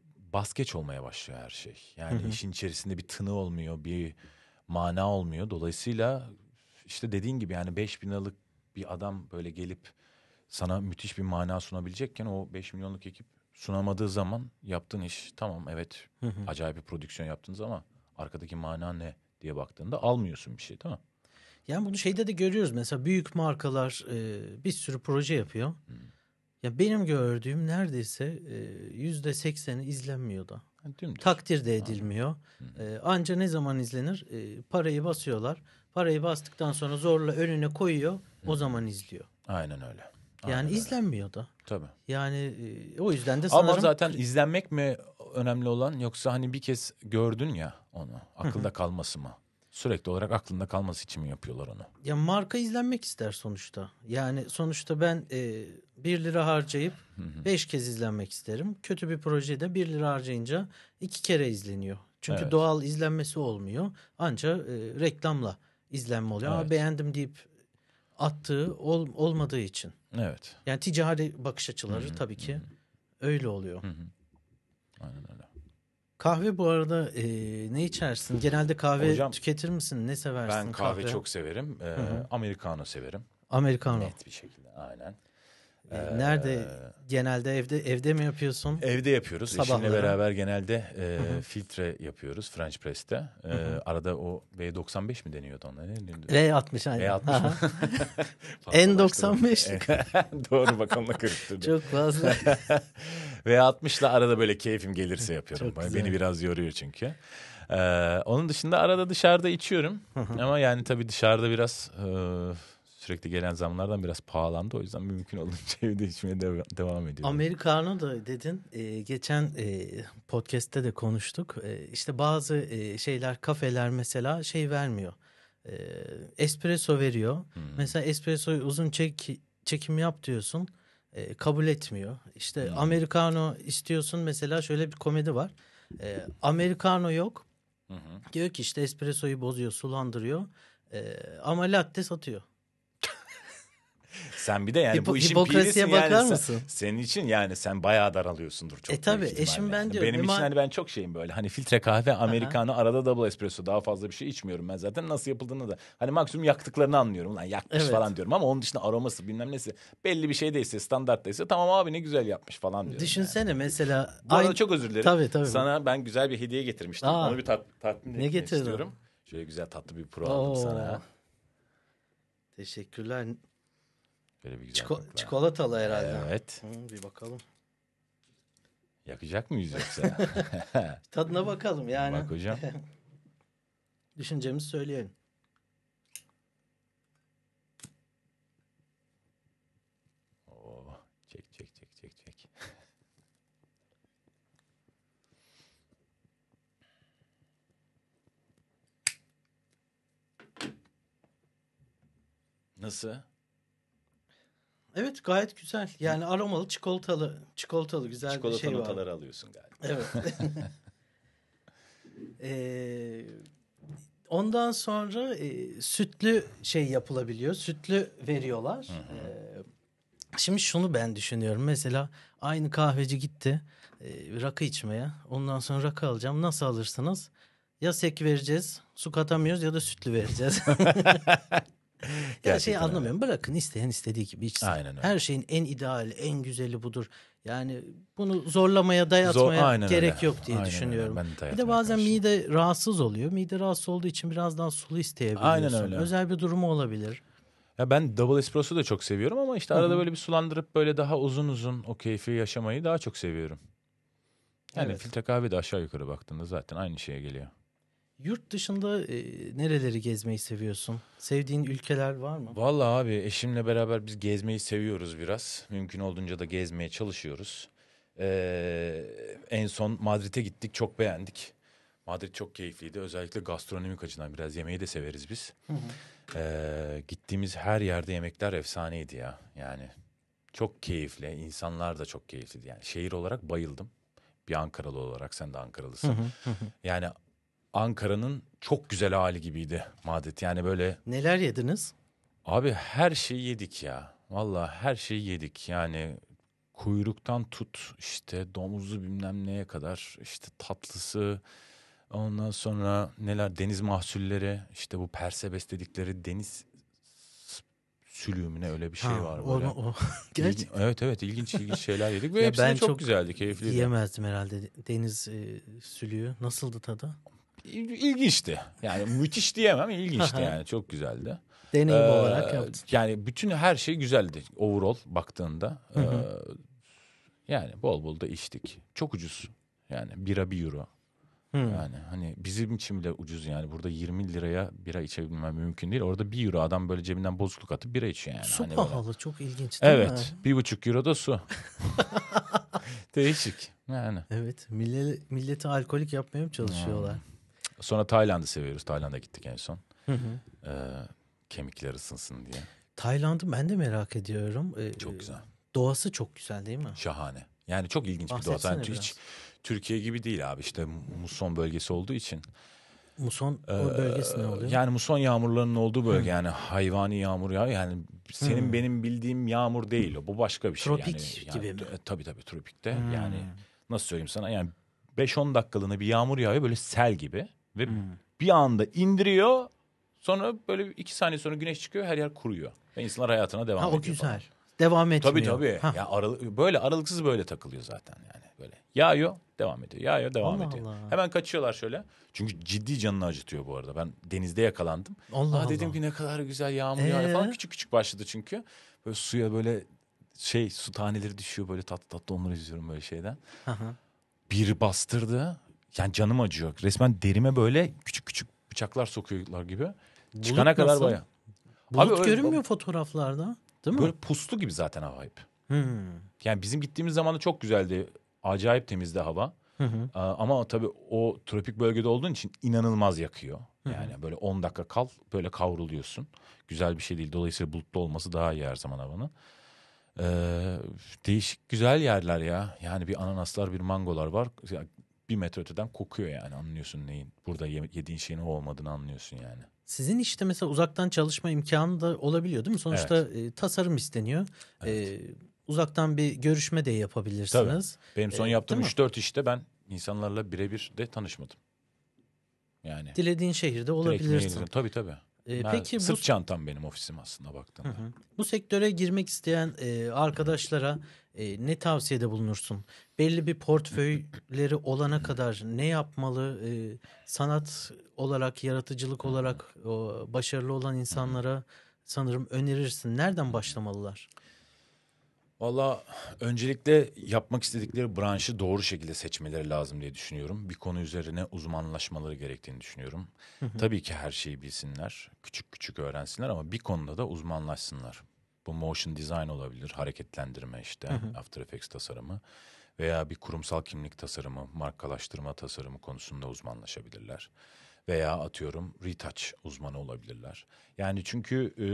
olmaya başlıyor her şey. Yani hı hı. işin içerisinde bir tını olmuyor, bir mana olmuyor. Dolayısıyla işte dediğin gibi yani 5 bin liralık bir adam böyle gelip sana müthiş bir mana sunabilecekken o 5 milyonluk ekip sunamadığı zaman yaptığın iş tamam evet acayip bir prodüksiyon yaptınız ama arkadaki mana ne diye baktığında almıyorsun bir şey değil mi? Yani bunu şeyde de görüyoruz mesela büyük markalar e, bir sürü proje yapıyor. Hmm. Ya benim gördüğüm neredeyse e, yüzde sekseni izlenmiyor da. Dümdüz. Takdir de edilmiyor. E, anca ne zaman izlenir? E, parayı basıyorlar. Parayı bastıktan sonra zorla önüne koyuyor. Hı. O zaman izliyor. Aynen öyle. Yani Aynen. izlenmiyordu. Tabii. Yani e, o yüzden de sanırım... Ama zaten izlenmek mi önemli olan yoksa hani bir kez gördün ya onu akılda kalması mı? Sürekli olarak aklında kalması için mi yapıyorlar onu? Ya marka izlenmek ister sonuçta. Yani sonuçta ben e, 1 lira harcayıp hı 5 kez izlenmek isterim. Kötü bir projede 1 lira harcayınca 2 kere izleniyor. Çünkü evet. doğal izlenmesi olmuyor. Ancak e, reklamla izlenme oluyor. Evet. Aa beğendim deyip attığı ol, olmadığı için. Evet. Yani ticari bakış açıları Hı-hı. tabii ki Hı-hı. öyle oluyor. Hı-hı. Aynen öyle. Kahve bu arada e, ne içersin? Genelde kahve Hocam, tüketir misin? Ne seversin? Ben kahve, kahve? çok severim. E, Americano severim. Americano. Net bir şekilde aynen. Ee, Nerede genelde evde evde mi yapıyorsun? Evde yapıyoruz. Sabahları. Eşimle beraber genelde e, Hı -hı. filtre yapıyoruz French press'te. E, Hı arada o V95 mi deniyordu ona? Ne? V60 aynen. 60 mı? N95. Doğru bakanla karıştırdım. Çok fazla. V60'la 60 arada böyle keyfim gelirse yapıyorum. Beni biraz yoruyor çünkü. Ee, onun dışında arada dışarıda içiyorum. Ama yani tabii dışarıda biraz... E, sürekli gelen zamlardan biraz pahalandı. O yüzden mümkün olunca evde içmeye dev- devam ediyorum. Americano da dedin. E, geçen e, podcast'te de konuştuk. E, işte bazı e, şeyler, kafeler mesela şey vermiyor. E, espresso veriyor. Hmm. Mesela espresso uzun çek çekim yap diyorsun. E, kabul etmiyor. İşte hmm. Americano istiyorsun. Mesela şöyle bir komedi var. E, Americano yok. Hı Diyor ki işte espressoyu bozuyor, sulandırıyor. E, ama latte satıyor sen bir de yani Hipo, bu işin pirisin bakar yani. Mısın? senin için yani sen bayağı daralıyorsundur çok. E tabi eşim ben yani. diyorum. Benim e için hani ben çok şeyim böyle hani filtre kahve Amerikanı arada double espresso daha fazla bir şey içmiyorum ben zaten nasıl yapıldığını da. Hani maksimum yaktıklarını anlıyorum lan yakmış evet. falan diyorum ama onun dışında aroması bilmem nesi belli bir şey değilse standarttaysa tamam abi ne güzel yapmış falan diyorum. Düşünsene yani. mesela. Bu arada aynı... çok özür dilerim. Tabii tabii. Sana ben güzel bir hediye getirmiştim. Aa, Onu bir tat, tatmin ne getirdim? istiyorum. Şöyle güzel tatlı bir pro aldım sana. Teşekkürler. Böyle bir güzel Çiko bakla. Çikolatalı herhalde. Evet. Hı, bir bakalım. Yakacak mıyız yoksa? Tadına bakalım yani. Bak hocam. Düşüncemizi söyleyelim. Oo, oh, çek çek çek çek çek. Nasıl? Evet gayet güzel. Yani aromalı çikolatalı, çikolatalı güzel Çikolata bir şey var. Çikolata notaları alıyorsun galiba. Evet. ee, ondan sonra e, sütlü şey yapılabiliyor. Sütlü veriyorlar. Ee, şimdi şunu ben düşünüyorum. Mesela aynı kahveci gitti e, rakı içmeye. Ondan sonra rakı alacağım. Nasıl alırsınız? Ya sek vereceğiz, su katamıyoruz ya da sütlü vereceğiz. Her şeyi öyle. anlamıyorum. Bırakın isteyen istediği gibi içsin. Aynen öyle. Her şeyin en ideal, en güzeli budur. Yani bunu zorlamaya, dayatmaya Zor, gerek öyle. yok diye aynen düşünüyorum. Ben de bir de bazen karşı. mide rahatsız oluyor. Mide rahatsız olduğu için biraz daha sulu isteyebiliyorsun. Aynen öyle. Özel bir durumu olabilir. Ya ben double espresso da çok seviyorum ama işte arada Hı-hı. böyle bir sulandırıp böyle daha uzun uzun o keyfi yaşamayı daha çok seviyorum. Yani evet. filtre kahve de aşağı yukarı baktığında zaten aynı şeye geliyor. Yurt dışında e, nereleri gezmeyi seviyorsun? Sevdiğin ülkeler var mı? Vallahi abi eşimle beraber biz gezmeyi seviyoruz biraz. Mümkün olduğunca da gezmeye çalışıyoruz. Ee, en son Madrid'e gittik çok beğendik. Madrid çok keyifliydi. Özellikle gastronomik açıdan biraz yemeği de severiz biz. Hı hı. Ee, gittiğimiz her yerde yemekler efsaneydi ya. Yani çok keyifli. insanlar da çok keyifliydi. Yani şehir olarak bayıldım. Bir Ankaralı olarak sen de Ankaralısın. Hı yani Ankara'nın çok güzel hali gibiydi Madet. Yani böyle... Neler yediniz? Abi her şeyi yedik ya. Valla her şeyi yedik. Yani kuyruktan tut işte domuzlu bilmem neye kadar işte tatlısı ondan sonra neler deniz mahsulleri işte bu persebes dedikleri deniz sülüğümüne öyle bir şey ha, var böyle. O, o. Gerçekten. evet evet ilginç ilginç şeyler yedik ve hepsi çok, çok güzeldi keyifliydi. Yiyemezdim herhalde deniz e, sülüğü. Nasıldı tadı? ilginçti. Yani müthiş diyemem ilginçti yani çok güzeldi. Deneyim ee, olarak yaptım Yani bütün her şey güzeldi overall baktığında. Ee, yani bol bol da içtik. Çok ucuz. Yani bira bir euro. Yani hani bizim için bile ucuz yani. Burada 20 liraya bira içebilmem mümkün değil. Orada bir euro adam böyle cebinden bozukluk atıp bira içiyor yani. Su hani pahalı böyle. çok ilginç değil evet, mi? Evet bir buçuk euro da su. Değişik yani. Evet millet, milleti alkolik yapmaya mı çalışıyorlar? Yani. Hmm. Sonra Tayland'ı seviyoruz. Tayland'a gittik en son. Hı hı. Ee, kemikler ısınsın diye. Tayland'ı ben de merak ediyorum. Ee, çok güzel. Doğası çok güzel değil mi? Şahane. Yani çok ilginç Bahsetsene bir doğa. Yani biraz. hiç Türkiye gibi değil abi. İşte muson bölgesi olduğu için. Muson ee, bölgesi ne oluyor? Yani muson yağmurlarının olduğu bölge. Hı. Yani hayvani yağmur ya yani senin Hı. benim bildiğim yağmur değil o. Bu başka bir şey. Tropik yani, gibi mi? Tabii tabii tropikte. Hı. Yani nasıl söyleyeyim sana yani 5-10 dakikalığına bir yağmur yağıyor böyle sel gibi. Ve hmm. bir anda indiriyor. Sonra böyle iki saniye sonra güneş çıkıyor her yer kuruyor. Ve insanlar hayatına devam ha, ediyor. O güzel. Falan. Devam etmiyor. Tabii tabii. Ha. Ya aralık böyle aralıksız böyle takılıyor zaten yani. Böyle yağıyor devam ediyor. Yağıyor devam Allah ediyor. Allah. Hemen kaçıyorlar şöyle. Çünkü ciddi canını acıtıyor bu arada. Ben denizde yakalandım. Allah Aa, Allah. dedim ki ne kadar güzel yağmur ee? yağıyor falan. Ee? Küçük küçük başladı çünkü. Böyle suya böyle şey su taneleri düşüyor böyle tatlı tatlı onları izliyorum böyle şeyden. Hı hı. Bir bastırdı yani canım acıyor. Resmen derime böyle küçük küçük bıçaklar sokuyorlar gibi. Bulut Çıkana nasıl? kadar baya. Bulut Abi, görünmüyor öyle, fotoğraflarda değil mi? Böyle puslu gibi zaten hava hep. Hmm. Yani bizim gittiğimiz zaman da çok güzeldi. Acayip temizdi hava. Hı hı. Ama tabii o tropik bölgede olduğun için inanılmaz yakıyor. Yani hı hı. böyle 10 dakika kal böyle kavruluyorsun. Güzel bir şey değil. Dolayısıyla bulutlu olması daha iyi her zaman havanın. Ee, değişik güzel yerler ya. Yani bir ananaslar bir mangolar var bir metre öteden kokuyor yani anlıyorsun neyin. Burada yediğin şeyin o olmadığını anlıyorsun yani. Sizin işte mesela uzaktan çalışma imkanı da olabiliyor değil mi? Sonuçta evet. e, tasarım isteniyor. E, evet. E, uzaktan bir görüşme de yapabilirsiniz. Tabii. Benim son e, yaptığım 3-4 işte ben insanlarla birebir de tanışmadım. Yani. Dilediğin şehirde olabilirsin. Tabii tabii. E, ee, peki sırt bu... çantam benim ofisim aslında baktığında Hı hı. Bu sektöre girmek isteyen e, arkadaşlara e, ne tavsiyede bulunursun? Belli bir portföyleri olana kadar ne yapmalı? E, sanat olarak, yaratıcılık olarak o, başarılı olan insanlara sanırım önerirsin. Nereden başlamalılar? Valla öncelikle yapmak istedikleri branşı doğru şekilde seçmeleri lazım diye düşünüyorum. Bir konu üzerine uzmanlaşmaları gerektiğini düşünüyorum. Tabii ki her şeyi bilsinler, küçük küçük öğrensinler ama bir konuda da uzmanlaşsınlar. Bu motion design olabilir, hareketlendirme işte, hı hı. After Effects tasarımı veya bir kurumsal kimlik tasarımı, markalaştırma tasarımı konusunda uzmanlaşabilirler. Veya atıyorum retouch uzmanı olabilirler. Yani çünkü e,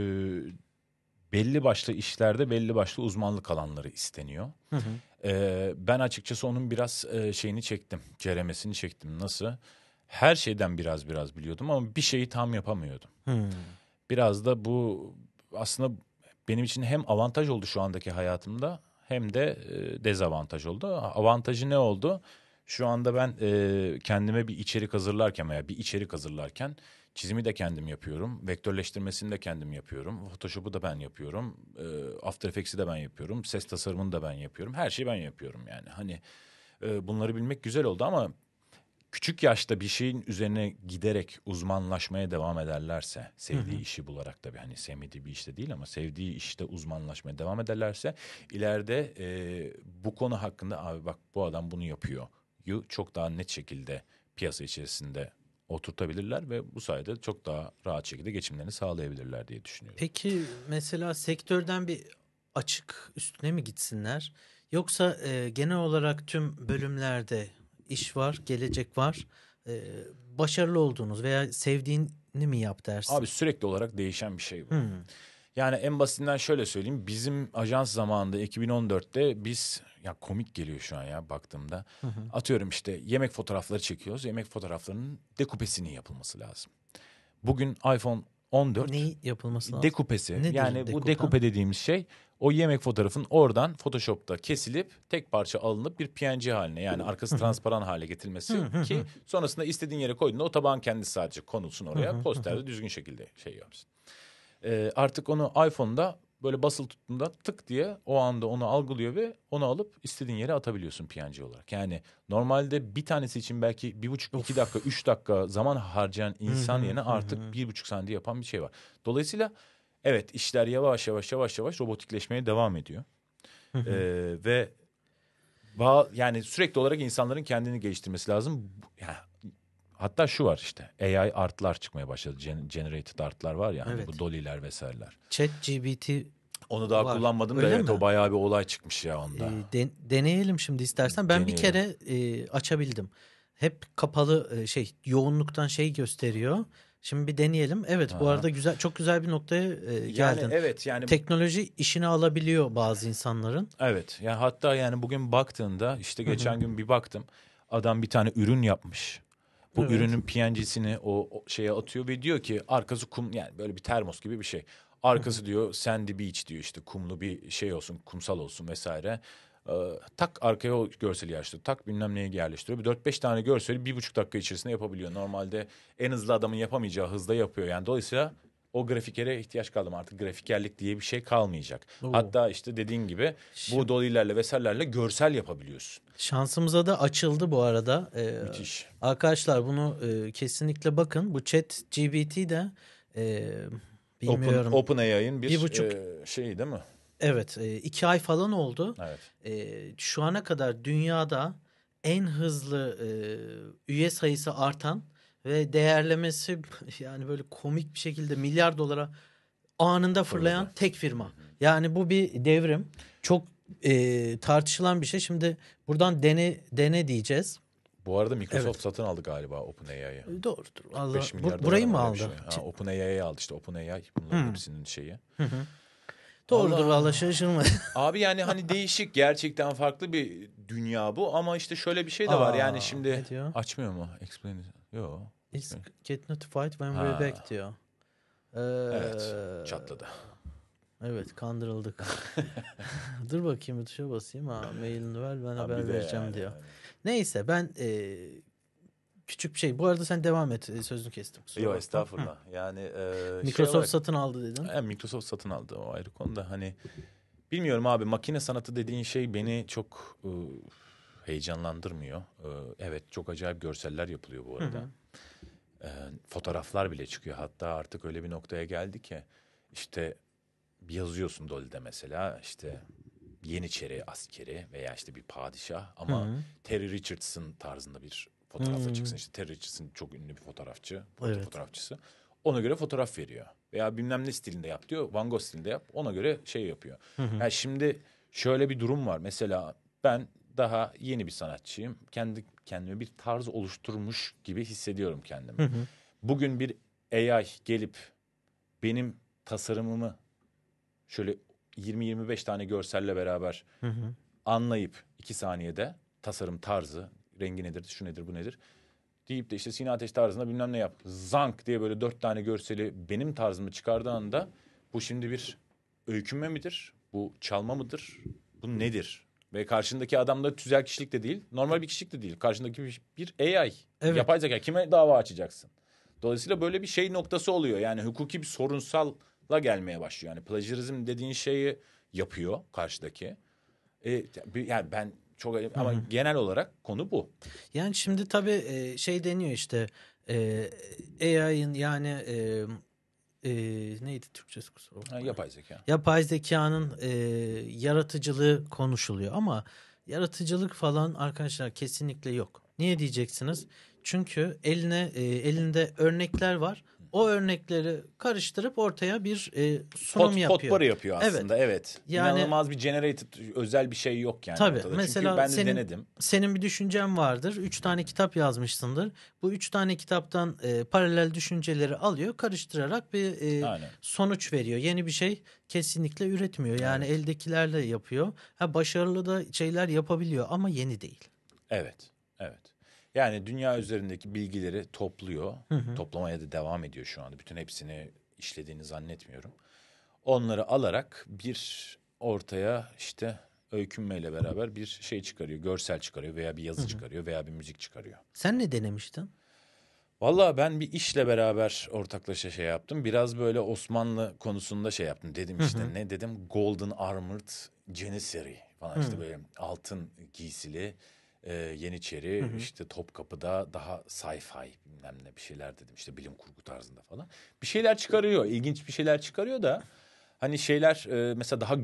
belli başlı işlerde belli başlı uzmanlık alanları isteniyor. Hı hı. E, ben açıkçası onun biraz e, şeyini çektim, ceremesini çektim. Nasıl? Her şeyden biraz biraz biliyordum ama bir şeyi tam yapamıyordum. Hı. Biraz da bu aslında benim için hem avantaj oldu şu andaki hayatımda hem de e, dezavantaj oldu. Avantajı ne oldu? Şu anda ben e, kendime bir içerik hazırlarken veya bir içerik hazırlarken çizimi de kendim yapıyorum. Vektörleştirmesini de kendim yapıyorum. Photoshop'u da ben yapıyorum. E, After Effects'i de ben yapıyorum. Ses tasarımını da ben yapıyorum. Her şeyi ben yapıyorum yani. Hani bunları bilmek güzel oldu ama küçük yaşta bir şeyin üzerine giderek uzmanlaşmaya devam ederlerse sevdiği işi bularak tabii hani sevmediği bir işte değil ama sevdiği işte uzmanlaşmaya devam ederlerse ileride e, bu konu hakkında abi bak bu adam bunu yapıyor yu çok daha net şekilde piyasa içerisinde oturtabilirler ve bu sayede çok daha rahat şekilde geçimlerini sağlayabilirler diye düşünüyorum. Peki mesela sektörden bir açık üstüne mi gitsinler? Yoksa e, genel olarak tüm bölümlerde iş var, gelecek var. Ee, başarılı olduğunuz veya sevdiğini mi yap dersin? Abi sürekli olarak değişen bir şey bu. Hmm. Yani en basitinden şöyle söyleyeyim. Bizim ajans zamanında 2014'te biz ya komik geliyor şu an ya baktığımda. Hı hı. Atıyorum işte yemek fotoğrafları çekiyoruz. Yemek fotoğraflarının dekupesinin yapılması lazım. Bugün iPhone 14 ne yapılması lazım? Dekupesi. Nedir yani dekupe? bu dekupe dediğimiz şey o yemek fotoğrafın oradan Photoshop'ta kesilip tek parça alınıp bir PNG haline yani arkası transparan hale getirilmesi ki sonrasında istediğin yere koyduğunda o tabağın kendisi sadece konulsun oraya. Posterde düzgün şekilde şey yapsın. Ee, artık onu iPhone'da böyle basılı tuttuğunda tık diye o anda onu algılıyor ve onu alıp istediğin yere atabiliyorsun PNG olarak. Yani normalde bir tanesi için belki bir buçuk, of. iki dakika, üç dakika zaman harcayan insan yerine artık bir buçuk saniye yapan bir şey var. Dolayısıyla Evet işler yavaş yavaş yavaş yavaş robotikleşmeye devam ediyor. ee, ve yani sürekli olarak insanların kendini geliştirmesi lazım. Yani, hatta şu var işte AI artlar çıkmaya başladı. Gen generated artlar var ya hani evet. bu doliler vesaireler. Chat GBT onu daha var. kullanmadım Öyle da evet mi? o bayağı bir olay çıkmış ya onda. E, den, deneyelim şimdi istersen. Ben Deneyelim. bir kere e, açabildim. Hep kapalı e, şey yoğunluktan şey gösteriyor. Şimdi bir deneyelim. Evet Aha. bu arada güzel çok güzel bir noktaya e, geldin. Yani evet yani teknoloji işini alabiliyor bazı insanların. Evet. Yani hatta yani bugün baktığında işte geçen gün bir baktım. Adam bir tane ürün yapmış. Bu evet. ürünün PNG'sini o, o şeye atıyor ve diyor ki arkası kum yani böyle bir termos gibi bir şey. Arkası diyor sandy beach diyor işte kumlu bir şey olsun, kumsal olsun vesaire. Ee, tak arkaya o görseli yerleştiriyor. Tak bilmem neyi yerleştiriyor. 4-5 tane görseli bir buçuk dakika içerisinde yapabiliyor. Normalde en hızlı adamın yapamayacağı hızda yapıyor. Yani dolayısıyla o grafikere ihtiyaç kaldım artık grafikerlik diye bir şey kalmayacak. Oo. Hatta işte dediğin gibi Şimdi, bu dolilerle vesairelerle görsel yapabiliyorsun. Şansımıza da açıldı bu arada. Ee, Müthiş. Arkadaşlar bunu e, kesinlikle bakın. Bu chat GBT de e, bilmiyorum. Open, open AI'ın bir, bir buçuk, e, şeyi değil mi? Evet e, iki ay falan oldu. Evet. E, şu ana kadar dünyada en hızlı e, üye sayısı artan ve değerlemesi yani böyle komik bir şekilde milyar dolara anında fırlayan Fırladı. tek firma. Yani bu bir devrim. Çok tartışılan bir şey. Şimdi buradan dene dene diyeceğiz. Bu arada Microsoft evet. satın aldı galiba OpenAI'yi. Doğrudur. Allah, bu, burayı mı aldı? Şey. OpenAI'yi aldı işte. OpenAI bunların hmm. hepsinin şeyi. Hı hı. Doğrudur valla şaşırma. Abi yani hani değişik gerçekten farklı bir dünya bu ama işte şöyle bir şey de var yani şimdi. diyor? Açmıyor mu? Explain it. Yo. It's açmıyor. get notified when we're back diyor. Ee, Evet. Çatladı. Evet kandırıldık. Dur bakayım bir tuşa basayım ha mailini ver ben haber vereceğim yani. diyor. Neyse ben e, küçük bir şey. Bu arada sen devam et e, sözünü kestim. Kusura Yok estağfurullah. Hı. Yani e, Microsoft şey satın aldı dedin. Yani e, Microsoft satın aldı o ayrı konuda. Hani bilmiyorum abi makine sanatı dediğin şey beni çok e, heyecanlandırmıyor. E, evet çok acayip görseller yapılıyor bu arada. E, fotoğraflar bile çıkıyor. Hatta artık öyle bir noktaya geldi ki işte yazıyorsun Dolly'de mesela işte Yeniçeri askeri veya işte bir padişah ama hı hı. Terry Richardson tarzında bir fotoğrafa hmm. çıksın. İşte teröristçisin çok ünlü bir fotoğrafçı. Evet. Fotoğrafçısı. Ona göre fotoğraf veriyor. Veya bilmem ne stilinde yap diyor. Van Gogh stilinde yap. Ona göre şey yapıyor. Hı Yani şimdi şöyle bir durum var. Mesela ben daha yeni bir sanatçıyım. Kendi kendime bir tarz oluşturmuş gibi hissediyorum kendimi. Hı Bugün bir AI gelip benim tasarımımı şöyle 20-25 tane görselle beraber hı hı. anlayıp iki saniyede tasarım tarzı, rengi nedir, şu nedir, bu nedir deyip de işte Sina Ateş tarzında bilmem ne yap. Zank diye böyle dört tane görseli benim tarzımı çıkardığı anda bu şimdi bir öykünme midir? Bu çalma mıdır? Bu nedir? Ve karşındaki adam da tüzel kişilik de değil, normal bir kişilik de değil. Karşındaki bir, bir AI, evet. yapay zeka. Kime dava açacaksın? Dolayısıyla böyle bir şey noktası oluyor. Yani hukuki bir sorunsalla gelmeye başlıyor. Yani plagiarizm dediğin şeyi yapıyor karşıdaki. E, yani ben çok ayıp ama Hı-hı. genel olarak konu bu. Yani şimdi tabii e, şey deniyor işte e, AI'ın yani e, e, neydi Türkçesi kusura bakma. Yapay zeka. Yapay zekanın e, yaratıcılığı konuşuluyor ama yaratıcılık falan arkadaşlar kesinlikle yok. Niye diyeceksiniz? Çünkü eline e, elinde örnekler var o örnekleri karıştırıp ortaya bir e, sunum Pot, yapıyor. Potpora yapıyor aslında evet. evet. Yani, İnanılmaz bir generated özel bir şey yok yani tabii, ortada. Mesela Çünkü ben de senin, denedim. Senin bir düşüncen vardır. Üç tane kitap yazmışsındır. Bu üç tane kitaptan e, paralel düşünceleri alıyor karıştırarak bir e, sonuç veriyor. Yeni bir şey kesinlikle üretmiyor. Yani evet. eldekilerle yapıyor. Ha, başarılı da şeyler yapabiliyor ama yeni değil. Evet, evet. Yani dünya üzerindeki bilgileri topluyor. Hı hı. Toplamaya da devam ediyor şu anda. Bütün hepsini işlediğini zannetmiyorum. Onları alarak bir ortaya işte öykünmeyle beraber bir şey çıkarıyor. Görsel çıkarıyor veya bir yazı hı hı. çıkarıyor veya bir müzik çıkarıyor. Sen ne denemiştin? Valla ben bir işle beraber ortaklaşa şey yaptım. Biraz böyle Osmanlı konusunda şey yaptım. Dedim işte hı hı. ne dedim? Golden Armored Janissary falan hı. işte böyle altın giysili e, Yeniçeri, hı hı. işte Topkapı'da daha sci-fi bilmem ne bir şeyler dedim. işte bilim kurgu tarzında falan. Bir şeyler çıkarıyor, ilginç bir şeyler çıkarıyor da hani şeyler e, mesela daha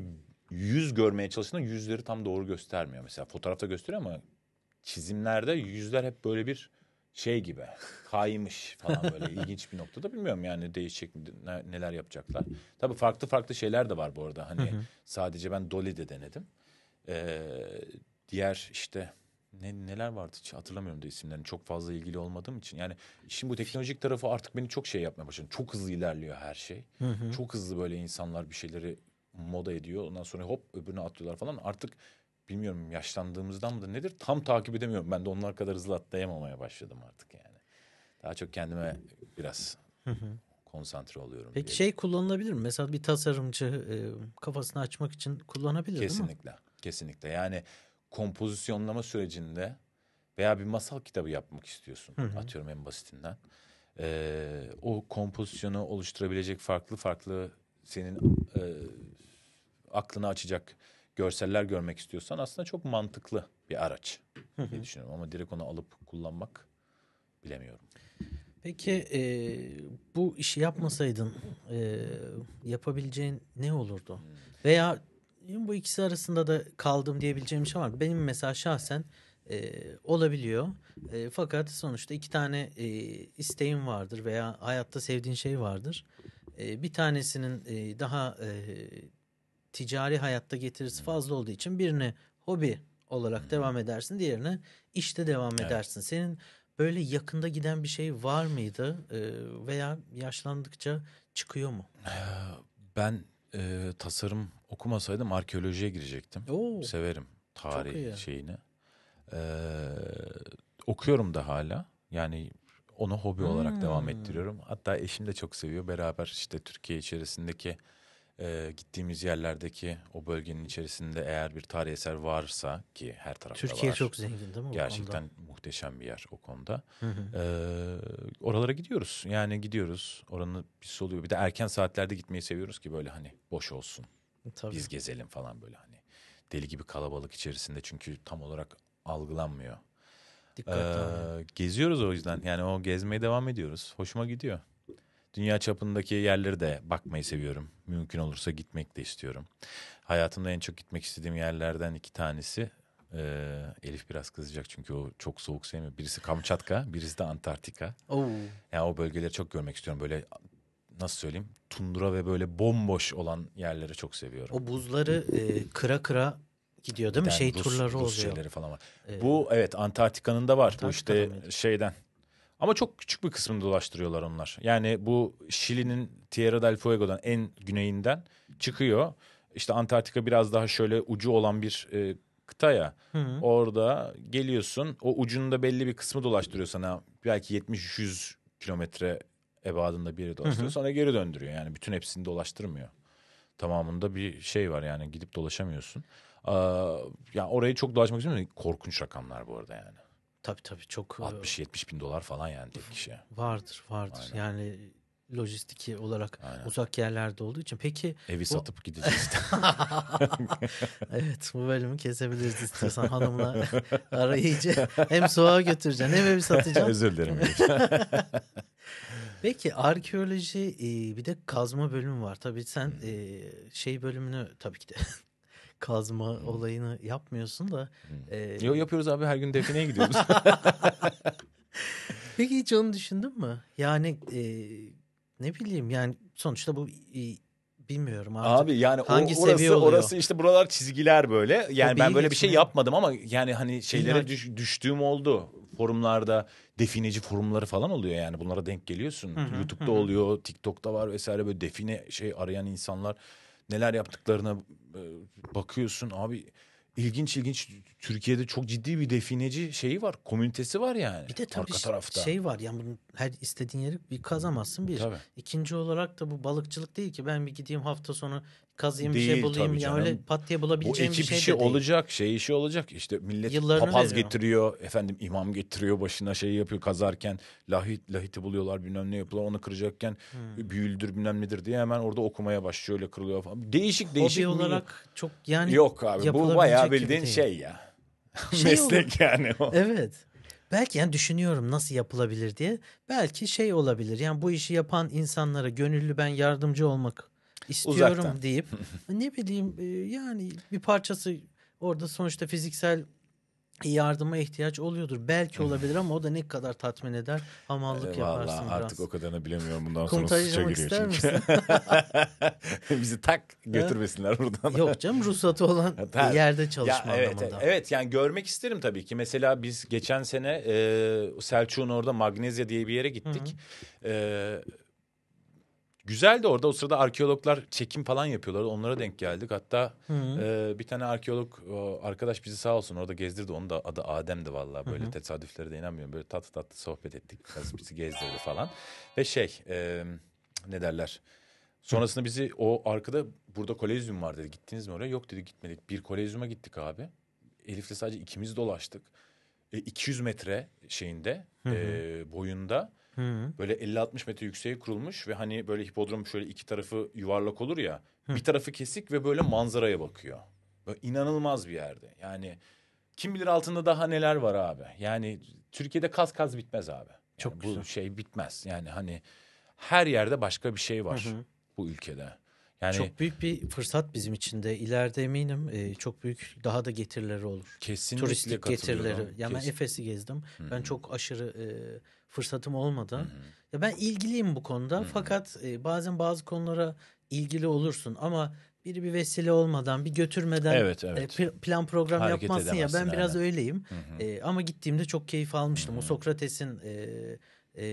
yüz görmeye çalıştığında yüzleri tam doğru göstermiyor. Mesela fotoğrafta gösteriyor ama çizimlerde yüzler hep böyle bir şey gibi kaymış falan böyle ilginç bir noktada bilmiyorum yani değişecek neler yapacaklar. Tabii farklı farklı şeyler de var bu arada hani hı hı. sadece ben Dolly'de denedim. Ee, diğer işte ne, neler vardı hiç hatırlamıyorum da isimlerini çok fazla ilgili olmadığım için. Yani şimdi bu teknolojik tarafı artık beni çok şey yapmaya başladı. Çok hızlı ilerliyor her şey. Hı hı. Çok hızlı böyle insanlar bir şeyleri moda ediyor. Ondan sonra hop öbürüne atlıyorlar falan. Artık bilmiyorum yaşlandığımızdan mıdır nedir tam takip edemiyorum. Ben de onlar kadar hızlı atlayamamaya başladım artık yani. Daha çok kendime biraz hı hı. konsantre oluyorum. Peki diye. şey kullanılabilir mi? Mesela bir tasarımcı e, kafasını açmak için kullanabilir kesinlikle, değil mi? Kesinlikle. Kesinlikle. Yani kompozisyonlama sürecinde veya bir masal kitabı yapmak istiyorsun. Hı hı. Atıyorum en basitinden. Ee, o kompozisyonu oluşturabilecek farklı farklı senin e, aklını açacak görseller görmek istiyorsan aslında çok mantıklı bir araç hı diye düşünüyorum. Ama direkt onu alıp kullanmak bilemiyorum. Peki e, bu işi yapmasaydın e, yapabileceğin ne olurdu? Hmm. Veya bu ikisi arasında da kaldım diyebileceğim bir şey var. Benim mesela şahsen e, olabiliyor. E, fakat sonuçta iki tane e, isteğim vardır veya hayatta sevdiğin şey vardır. E, bir tanesinin e, daha e, ticari hayatta getirisi hmm. fazla olduğu için birini hobi olarak hmm. devam edersin, diğerine işte devam evet. edersin. Senin böyle yakında giden bir şey var mıydı e, veya yaşlandıkça çıkıyor mu? E, ben e, tasarım okumasaydım arkeolojiye girecektim. Oo. Severim tarih şeyini. E, okuyorum da hala. Yani onu hobi hmm. olarak devam hmm. ettiriyorum. Hatta eşim de çok seviyor. Beraber işte Türkiye içerisindeki e, gittiğimiz yerlerdeki o bölgenin içerisinde eğer bir tarih eser varsa ki her tarafta Türkiye var. çok zengin değil mi? Gerçekten muhteşem bir yer o konuda. Hı hı. E, oralara gidiyoruz. Yani gidiyoruz. oranı bir soluyor. Bir de erken saatlerde gitmeyi seviyoruz ki böyle hani boş olsun. Tabii. Biz gezelim falan böyle hani. Deli gibi kalabalık içerisinde çünkü tam olarak algılanmıyor. Dikkat ee, geziyoruz o yüzden. Yani o gezmeye devam ediyoruz. Hoşuma gidiyor. Dünya çapındaki yerleri de bakmayı seviyorum. Mümkün olursa gitmek de istiyorum. Hayatımda en çok gitmek istediğim yerlerden iki tanesi. Ee, Elif biraz kızacak çünkü o çok soğuk sevmiyor. Birisi Kamçatka, birisi de Antarktika. Oo. Yani o bölgeleri çok görmek istiyorum. Böyle nasıl söyleyeyim tundura ve böyle bomboş olan yerleri çok seviyorum. O buzları e, kıra kıra gidiyor değil mi? Giden şey Rus, turları Rus oluyor. şeyleri falan var. Ee, bu evet Antarktika'nın da var. Bu işte mıydı? şeyden ama çok küçük bir kısmını dolaştırıyorlar onlar. Yani bu Şili'nin Tierra del Fuego'dan en güneyinden çıkıyor. İşte Antarktika biraz daha şöyle ucu olan bir e, kıta ya. Hı hı. Orada geliyorsun o ucunda belli bir kısmı dolaştırıyor sana. Belki 70-100 kilometre ebadında bir yere dolaştırıyor. Hı hı. Sonra geri döndürüyor yani bütün hepsini dolaştırmıyor. Tamamında bir şey var yani gidip dolaşamıyorsun. Ee, yani orayı çok dolaşmak istemiyorum. Korkunç rakamlar bu arada yani. Tabi tabi çok. 60-70 e, bin dolar falan yani tek kişi. Vardır vardır Aynen. yani lojistik olarak Aynen. uzak yerlerde olduğu için. Peki evi bu... satıp gideceğiz. evet bu bölümü kesebiliriz istiyorsan hanımla arayı hem soğuğa götüreceğim hem evi satacağım. Özür dilerim. Peki arkeoloji e, bir de kazma bölümü var. Tabii sen hmm. şey bölümünü tabii ki de kazma olayını yapmıyorsun da. Hmm. E... Yo yapıyoruz abi her gün defineye gidiyoruz. Peki hiç onu düşündün mü? Yani e, ne bileyim yani sonuçta bu e, bilmiyorum artık. Abi yani Hangi o, orası orası işte buralar çizgiler böyle. Yani o ben böyle bir şey mi? yapmadım ama yani hani şeylere düş, düştüğüm oldu. Forumlarda defineci forumları falan oluyor yani bunlara denk geliyorsun. Hı-hı, YouTube'da hı-hı. oluyor, TikTok'ta var vesaire böyle define şey arayan insanlar neler yaptıklarına e, bakıyorsun abi ilginç ilginç Türkiye'de çok ciddi bir defineci şeyi var. Komünitesi var yani. Bir de tabii arka tarafta. şey var yani bunun her istediğin yeri bir kazamazsın bir. Tabii. İkinci olarak da bu balıkçılık değil ki ben bir gideyim hafta sonu kazayım bir şey bulayım ya canım. öyle pat diye bulabileceğim bir şey, şey de işi değil. olacak, şey işi olacak. İşte millet Yıllarını papaz veriyor. getiriyor, efendim imam getiriyor başına şey yapıyor kazarken. Lahit, lahiti buluyorlar bilmem ne yapıyorlar onu kıracakken hmm. büyüldür bilmem nedir diye hemen orada okumaya başlıyor öyle kırılıyor falan. Değişik değişik. Hobi olarak çok yani Yok abi bu bayağı bildiğin şey ya. Şey Meslek olur. yani o. Evet. Belki yani düşünüyorum nasıl yapılabilir diye. Belki şey olabilir. Yani bu işi yapan insanlara gönüllü ben yardımcı olmak istiyorum Uzaktan. deyip ne bileyim e, yani bir parçası orada sonuçta fiziksel yardıma ihtiyaç oluyordur. Belki olabilir ama o da ne kadar tatmin eder. Hamallık e, yaparsın artık biraz. artık o kadarını bilemiyorum. Bundan sonra sıça giriyor çünkü. Bizi tak götürmesinler buradan. Yok canım ruhsatı olan ha, yerde çalışma ya, evet, anlamında. Evet yani görmek isterim tabii ki. Mesela biz geçen sene e, Selçuk'un orada Magnezya diye bir yere gittik. Hı -hı. E, Güzel de orada o sırada arkeologlar çekim falan yapıyorlar. Onlara denk geldik. Hatta e, bir tane arkeolog arkadaş bizi sağ olsun orada gezdirdi. Onun da adı Adem'di vallahi. Böyle Hı -hı. tesadüflere de inanmıyorum. Böyle tatlı tatlı sohbet ettik. Biraz bizi gezdirdi falan. Ve şey e, ne derler? Sonrasında bizi o arkada burada kolezyum var dedi. Gittiniz mi oraya? Yok dedi gitmedik. Bir kolezyuma gittik abi. Elif'le sadece ikimiz dolaştık. E, 200 metre şeyinde Hı -hı. E, boyunda Hı. Böyle 50-60 metre yükseğe kurulmuş ve hani böyle hipodrom şöyle iki tarafı yuvarlak olur ya. Hı. Bir tarafı kesik ve böyle manzaraya bakıyor. Böyle inanılmaz bir yerde. Yani kim bilir altında daha neler var abi. Yani Türkiye'de kaz kaz bitmez abi. Yani Çok güzel. Bu şey bitmez. Yani hani her yerde başka bir şey var hı hı. bu ülkede. Yani çok büyük bir fırsat bizim için de. ileride eminim e, çok büyük daha da getirileri olur. Kesinlikle Turistik getirileri. Ya yani ben Efes'i gezdim. Hı-hı. Ben çok aşırı e, fırsatım olmadı. Hı hı. Ya ben ilgiliyim bu konuda hı hı. fakat e, bazen bazı konulara ilgili olursun ama biri bir vesile olmadan, bir götürmeden evet, evet. E, plan program Hareket yapmazsın ya. Ben yani. biraz öyleyim. Hı hı. E, ama gittiğimde çok keyif almıştım. Hı hı. O Sokrates'in e, e,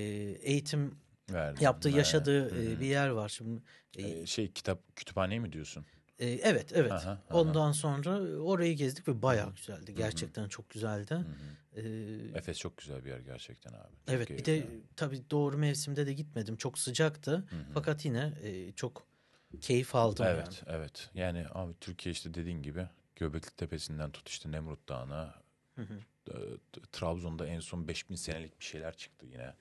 eğitim Verdim. yaptığı, yaşadığı hı e, hı. bir yer var şimdi. E, e şey kitap kütüphane mi diyorsun? E, evet evet. Aha, aha. Ondan sonra e, orayı gezdik ve bayağı güzeldi. Gerçekten Hı -hı. çok güzeldi. Hı -hı. Ee, Efes çok güzel bir yer gerçekten abi. Evet çok bir de yani. tabii doğru mevsimde de gitmedim. Çok sıcaktı. Hı -hı. Fakat yine e, çok keyif aldım. Evet yani. evet. Yani abi Türkiye işte dediğin gibi Göbekli Tepesi'nden tut işte Nemrut Dağı'na. E, Trabzon'da en son 5000 senelik bir şeyler çıktı yine.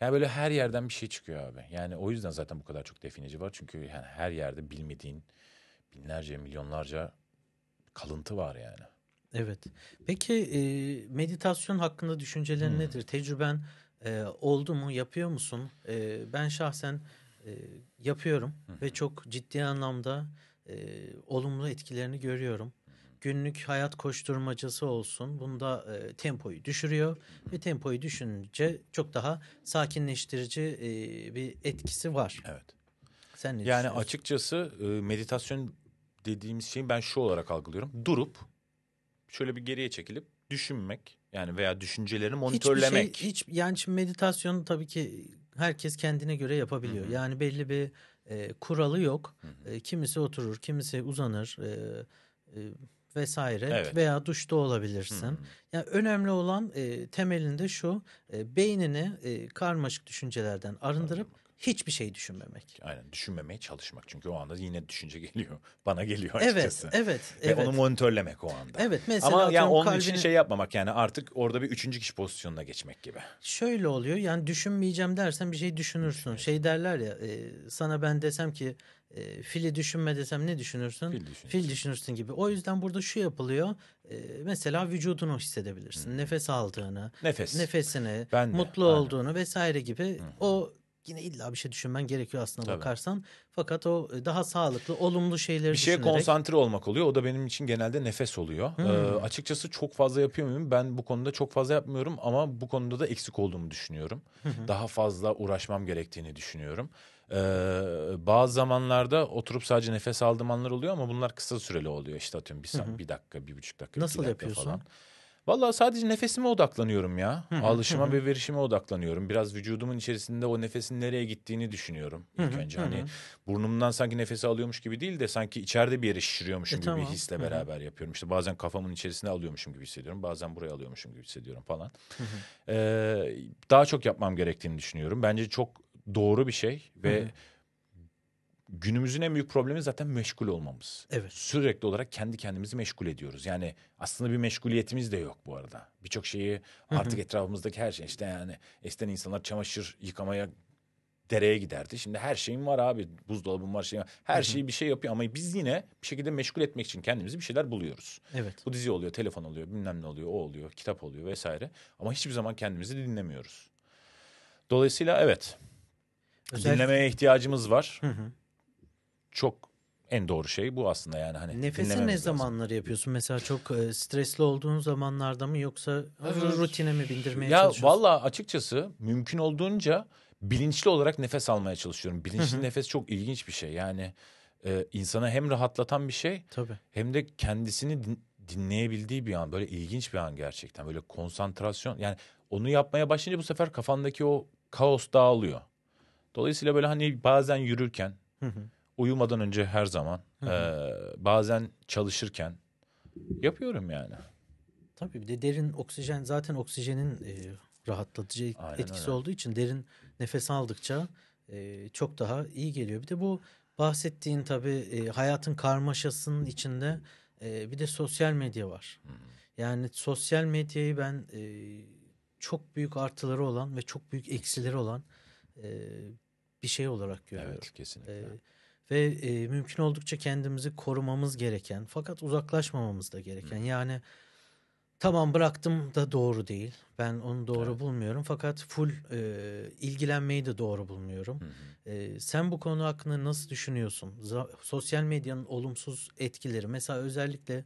Yani böyle her yerden bir şey çıkıyor abi. Yani o yüzden zaten bu kadar çok defineci var. Çünkü yani her yerde bilmediğin binlerce, milyonlarca kalıntı var yani. Evet. Peki e, meditasyon hakkında düşüncelerin hmm. nedir? Tecrüben e, oldu mu? Yapıyor musun? E, ben şahsen e, yapıyorum hmm. ve çok ciddi anlamda e, olumlu etkilerini görüyorum. Günlük hayat koşturmacası olsun. Bunda e, tempoyu düşürüyor ve tempoyu düşünce çok daha sakinleştirici e, bir etkisi var. Evet. Sen ne yani açıkçası e, meditasyon dediğimiz şeyi ben şu olarak algılıyorum. Durup şöyle bir geriye çekilip düşünmek yani veya düşünceleri monitörlemek. Hiçbir şey, hiç yani şimdi meditasyonu tabii ki herkes kendine göre yapabiliyor. Hı-hı. Yani belli bir e, kuralı yok. Hı hı. E, kimisi oturur, kimisi uzanır e, e, vesaire evet. veya duşta olabilirsin. Hı hı. Yani önemli olan e, temelinde şu e, beynini e, karmaşık düşüncelerden arındırıp hı hiçbir şey düşünmemek. Aynen düşünmemeye çalışmak çünkü o anda yine düşünce geliyor. Bana geliyor açıkçası. Evet, evet. Ve evet. onu monitörlemek o anda. Evet mesela. Ama yani onun kalbini... için şey yapmamak yani artık orada bir üçüncü kişi pozisyonuna geçmek gibi. Şöyle oluyor yani düşünmeyeceğim dersen bir şey düşünürsün. Şey derler ya e, sana ben desem ki e, fili düşünme desem ne düşünürsün? Fil düşünürsün. Fil düşünürsün gibi. O yüzden burada şu yapılıyor. E, mesela vücudunu hissedebilirsin. Hmm. Nefes aldığını, nefes nefesini, ben de, mutlu aynen. olduğunu vesaire gibi. Hmm. O yine illa bir şey düşünmen gerekiyor aslında Tabii. bakarsan. Fakat o e, daha sağlıklı, olumlu şeyleri Bir şeye düşünerek... konsantre olmak oluyor. O da benim için genelde nefes oluyor. Hmm. Ee, açıkçası çok fazla yapıyor muyum? Ben bu konuda çok fazla yapmıyorum ama bu konuda da eksik olduğumu düşünüyorum. Hı Daha fazla uğraşmam gerektiğini düşünüyorum. Ee, bazı zamanlarda oturup sadece nefes aldığım anlar oluyor ama bunlar kısa süreli oluyor. İşte atıyorum bir, saat, hı bir dakika, bir buçuk dakika, Nasıl iki dakika yapıyorsun? falan. Nasıl yapıyorsun? Vallahi sadece nefesime odaklanıyorum ya. Alışıma ve verişime odaklanıyorum. Biraz vücudumun içerisinde o nefesin nereye gittiğini düşünüyorum ilk önce. Hani burnumdan sanki nefesi alıyormuş gibi değil de sanki içeride bir yere şişiriyormuşum e, gibi tamam. bir hisle beraber hı yapıyorum. İşte bazen kafamın içerisine alıyormuşum gibi hissediyorum. Bazen buraya alıyormuşum gibi hissediyorum falan. Ee, daha çok yapmam gerektiğini düşünüyorum. Bence çok doğru bir şey ve günümüzün en büyük problemi zaten meşgul olmamız. Evet. Sürekli olarak kendi kendimizi meşgul ediyoruz. Yani aslında bir meşguliyetimiz de yok bu arada. Birçok şeyi artık Hı -hı. etrafımızdaki her şey işte yani eskiden insanlar çamaşır yıkamaya dereye giderdi. Şimdi her şeyim var abi. Buzdolabım var şey var. Her Hı şeyi bir şey yapıyor ama biz yine bir şekilde meşgul etmek için kendimizi bir şeyler buluyoruz. Evet. Bu dizi oluyor, telefon oluyor, bilmem ne oluyor, o oluyor, kitap oluyor vesaire. Ama hiçbir zaman kendimizi dinlemiyoruz. Dolayısıyla evet. Özellikle... Dinlemeye ihtiyacımız var. Hı hı çok en doğru şey bu aslında yani hani Nefesi ne zamanları lazım. yapıyorsun? Mesela çok e, stresli olduğun zamanlarda mı yoksa evet. rutine mi bindirmeye ya çalışıyorsun? Ya valla açıkçası mümkün olduğunca bilinçli olarak nefes almaya çalışıyorum. Bilinçli nefes çok ilginç bir şey. Yani e, insana hem rahatlatan bir şey Tabii. hem de kendisini din- dinleyebildiği bir an böyle ilginç bir an gerçekten. Böyle konsantrasyon yani onu yapmaya başlayınca bu sefer kafandaki o kaos dağılıyor. Dolayısıyla böyle hani bazen yürürken Hı-hı uyumadan önce her zaman e, bazen çalışırken yapıyorum yani. Tabii bir de derin oksijen zaten oksijenin e, rahatlatıcı Aynen etkisi öyle. olduğu için derin nefes aldıkça e, çok daha iyi geliyor. Bir de bu bahsettiğin tabii e, hayatın karmaşasının içinde e, bir de sosyal medya var. Hmm. Yani sosyal medyayı ben e, çok büyük artıları olan ve çok büyük eksileri olan e, bir şey olarak görüyorum. Evet kesinlikle. E, ve e, mümkün oldukça kendimizi korumamız gereken fakat uzaklaşmamamız da gereken Hı. yani tamam bıraktım da doğru değil. Ben onu doğru evet. bulmuyorum fakat full e, ilgilenmeyi de doğru bulmuyorum. E, sen bu konu hakkında nasıl düşünüyorsun? Z sosyal medyanın olumsuz etkileri mesela özellikle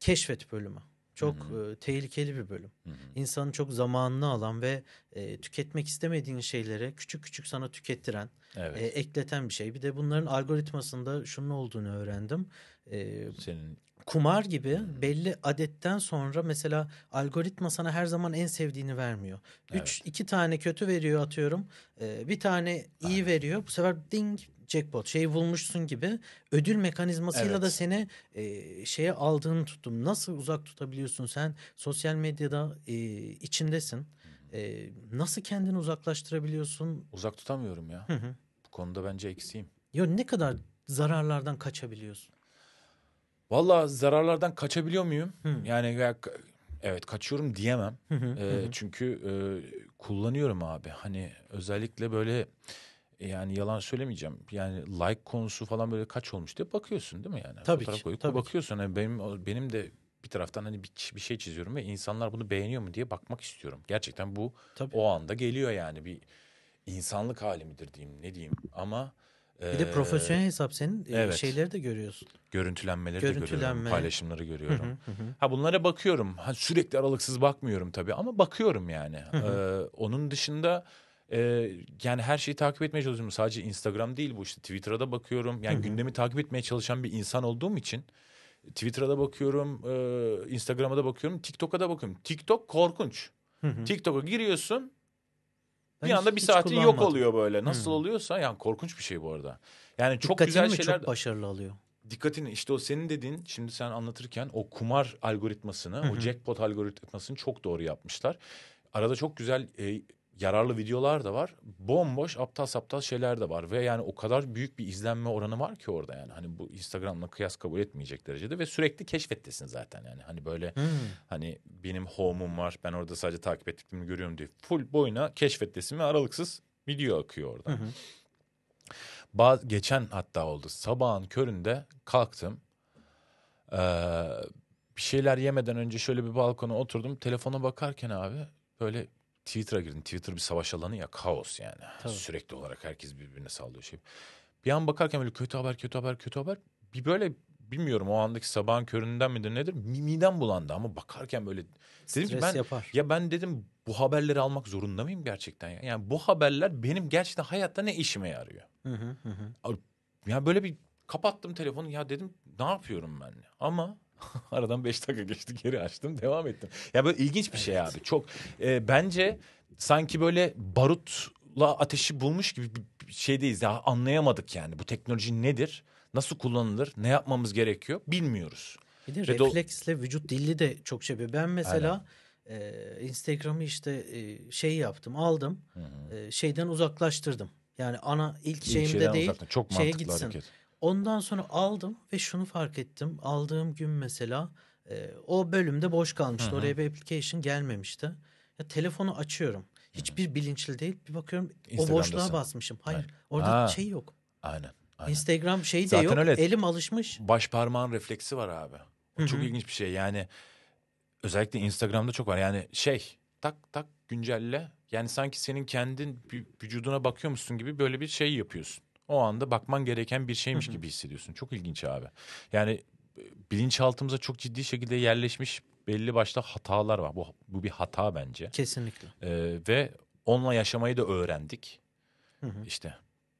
keşfet bölümü. Çok hı hı. tehlikeli bir bölüm. Hı hı. İnsanın çok zamanını alan ve e, tüketmek istemediğin şeylere küçük küçük sana tükettiren, evet. e, ekleten bir şey. Bir de bunların algoritmasında şunun olduğunu öğrendim. E, Senin kumar gibi hmm. belli adetten sonra mesela algoritma sana her zaman en sevdiğini vermiyor. Evet. iki tane kötü veriyor atıyorum. Ee, bir tane iyi Aynen. veriyor. Bu sefer ding jackpot şey bulmuşsun gibi ödül mekanizmasıyla evet. da seni e, şeye aldığını tuttum. Nasıl uzak tutabiliyorsun sen sosyal medyada e, içindesin. E, nasıl kendini uzaklaştırabiliyorsun? Uzak tutamıyorum ya. Hı hı. Bu konuda bence eksiğim. Ya ne kadar zararlardan kaçabiliyorsun? Valla zararlardan kaçabiliyor muyum? Hı. Yani evet kaçıyorum diyemem. Hı hı, e, hı. Çünkü e, kullanıyorum abi. Hani özellikle böyle e, yani yalan söylemeyeceğim. Yani like konusu falan böyle kaç olmuş diye bakıyorsun değil mi yani? Tabii Fotoğraf ki. Koyup tabii bakıyorsun. Yani benim benim de bir taraftan hani bir, bir şey çiziyorum ve insanlar bunu beğeniyor mu diye bakmak istiyorum. Gerçekten bu tabii. o anda geliyor yani bir insanlık hali midir diyeyim ne diyeyim ama bir de e, profesyonel hesap senin e, evet. şeyleri de görüyorsun. Görüntülenmeleri Görüntülenme. de görüyorum, paylaşımları görüyorum. Ha bunlara bakıyorum. Ha, sürekli aralıksız bakmıyorum tabii ama bakıyorum yani. Ee, onun dışında e, yani her şeyi takip etmeye çalışıyorum. Sadece Instagram değil bu işte Twitter'a da bakıyorum. Yani Hı-hı. gündemi takip etmeye çalışan bir insan olduğum için Twitter'a da bakıyorum, e, Instagram'a da bakıyorum, TikTok'a da bakıyorum. TikTok korkunç. Hı-hı. TikTok'a giriyorsun ben bir anda bir saatin yok oluyor böyle. Nasıl Hı-hı. oluyorsa yani korkunç bir şey bu arada. Yani çok Dikkatini güzel şeyler. çok başarılı alıyor? Dikkatini işte o senin dediğin şimdi sen anlatırken o kumar algoritmasını, Hı-hı. o jackpot algoritmasını çok doğru yapmışlar. Arada çok güzel e, yararlı videolar da var. Bomboş aptal saptal şeyler de var. Ve yani o kadar büyük bir izlenme oranı var ki orada yani. Hani bu Instagram'la kıyas kabul etmeyecek derecede. Ve sürekli keşfettesin zaten yani. Hani böyle hmm. hani benim home'um var. Ben orada sadece takip ettiklerimi görüyorum diye. Full boyuna keşfettesin ve aralıksız video akıyor orada. Baz, geçen hatta oldu. Sabahın köründe kalktım. Ee, bir şeyler yemeden önce şöyle bir balkona oturdum. Telefona bakarken abi böyle Twitter'a girdim. Twitter bir savaş alanı ya kaos yani. Tabii. Sürekli olarak herkes birbirine sallıyor şey. Bir an bakarken böyle kötü haber, kötü haber, kötü haber. Bir böyle bilmiyorum o andaki sabahın köründen midir nedir midem bulandı ama bakarken böyle dedim ki ben yapar. ya ben dedim bu haberleri almak zorunda mıyım gerçekten ya? Yani bu haberler benim gerçekten hayatta ne işime yarıyor? Hı hı hı. Ya böyle bir kapattım telefonu ya dedim ne yapıyorum ben? Ama Aradan 5 dakika geçti geri açtım devam ettim. Ya böyle ilginç bir şey abi çok. E, bence sanki böyle barutla ateşi bulmuş gibi bir şeydeyiz. Ya anlayamadık yani bu teknoloji nedir? Nasıl kullanılır? Ne yapmamız gerekiyor? Bilmiyoruz. Bir de Ve refleksle vücut dili de çok şey. Ben mesela e, Instagram'ı işte e, şey yaptım aldım E, şeyden uzaklaştırdım. Yani ana ilk, ilk şeyimde değil çok şeye gitsin. Hareket. Ondan sonra aldım ve şunu fark ettim. Aldığım gün mesela e, o bölümde boş kalmıştı. Hı hı. Oraya bir application gelmemişti. Ya telefonu açıyorum. Hiçbir bilinçli değil. Bir bakıyorum o boşluğa basmışım. Hayır. Aynen. Orada ha. şey yok. Aynen. Aynen. Instagram şeyi de yok. Öyle, Elim alışmış. Baş parmağın refleksi var abi. Hı-hı. çok ilginç bir şey. Yani özellikle Instagram'da çok var. Yani şey tak tak güncelle. Yani sanki senin kendin vücuduna bakıyormuşsun gibi böyle bir şey yapıyorsun o anda bakman gereken bir şeymiş gibi hissediyorsun. Çok ilginç abi. Yani e, bilinçaltımıza çok ciddi şekilde yerleşmiş belli başta hatalar var. Bu, bu bir hata bence. Kesinlikle. Ee, ve onunla yaşamayı da öğrendik. Hı hı. İşte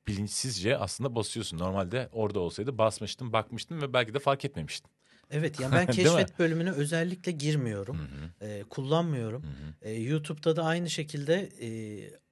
bilinçsizce aslında basıyorsun. Normalde orada olsaydı basmıştım, bakmıştım ve belki de fark etmemiştin. Evet yani ben keşfet bölümüne özellikle girmiyorum. Hı hı. E, kullanmıyorum. Hı hı. E, YouTube'da da aynı şekilde e,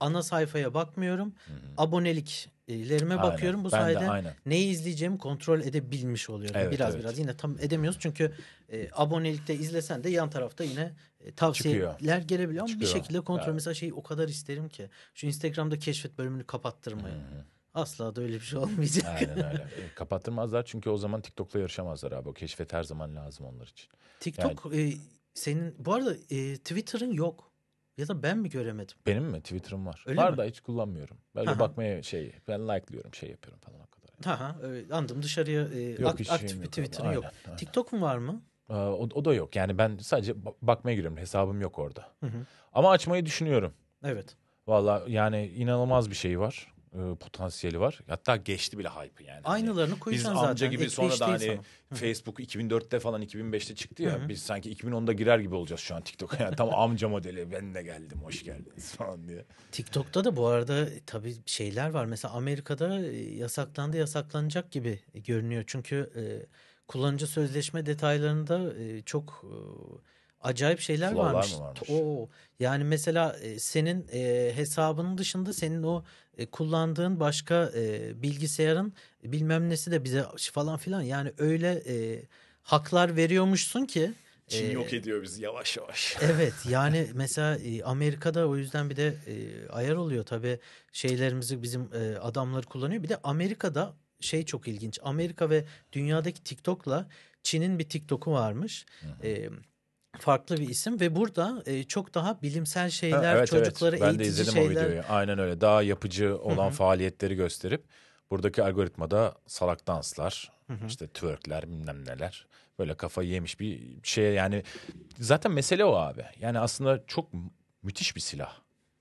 ana sayfaya bakmıyorum. Hı hı. Abonelik ilerime aynen. bakıyorum bu ben sayede neyi izleyeceğimi kontrol edebilmiş oluyorum. Evet, biraz evet. biraz yine tam edemiyoruz çünkü e, abonelikte izlesen de yan tarafta yine e, tavsiyeler Çıkıyor. gelebiliyor ama Çıkıyor. bir şekilde kontrol. Evet. Mesela şeyi o kadar isterim ki şu Instagram'da keşfet bölümünü kapattırmayı. hı Asla da öyle bir şey olmayacak. Aynen öyle. E, kapattırmazlar çünkü o zaman TikTok'la yarışamazlar abi. O keşfet her zaman lazım onlar için. TikTok yani... e, senin bu arada e, Twitter'ın yok. Ya da ben mi göremedim? Benim mi? Twitter'ım var. Öyle var mi? da hiç kullanmıyorum. Böyle Aha. bakmaya şey, ben like'lıyorum, şey yapıyorum falan o kadar. Yani. Aha, evet, anladım. Dışarıya e, yok, ak- aktif bir Twitter'ın yok. Aynen. TikTok var mı? Ee, o, o da yok. Yani ben sadece bakmaya giriyorum. Hesabım yok orada. Hı hı. Ama açmayı düşünüyorum. Evet. Valla yani inanılmaz bir şey var e, potansiyeli var. Hatta geçti bile hype yani. Hani Aynılarını koyacaksın zaten. Biz amca gibi sonra da hani sana. Facebook 2004'te falan 2005'te çıktı ya. Hı-hı. Biz sanki 2010'da girer gibi olacağız şu an TikTok'a. Yani tam amca modeli ben de geldim hoş geldiniz falan diye. TikTok'ta da bu arada tabii şeyler var. Mesela Amerika'da e, yasaklandı yasaklanacak gibi görünüyor. Çünkü e, kullanıcı sözleşme detaylarında e, çok... E, acayip şeyler varmış. varmış. Oo, yani mesela e, senin e, hesabının dışında senin o e, kullandığın başka e, bilgisayarın bilmem nesi de bize falan filan yani öyle e, haklar veriyormuşsun ki. Çin e, yok ediyor bizi yavaş yavaş. Evet yani mesela e, Amerika'da o yüzden bir de e, ayar oluyor tabii şeylerimizi bizim e, adamları kullanıyor. Bir de Amerika'da şey çok ilginç Amerika ve dünyadaki TikTok'la Çin'in bir TikTok'u varmış. Hı farklı bir isim ve burada e, çok daha bilimsel şeyler, evet, çocuklara evet. eğitici şeyler. Ben de izledim şeyler... o videoyu. Aynen öyle. Daha yapıcı olan Hı-hı. faaliyetleri gösterip buradaki algoritmada salak danslar, Hı-hı. işte twerkler, bilmem neler. Böyle kafa yemiş bir şey yani zaten mesele o abi. Yani aslında çok müthiş bir silah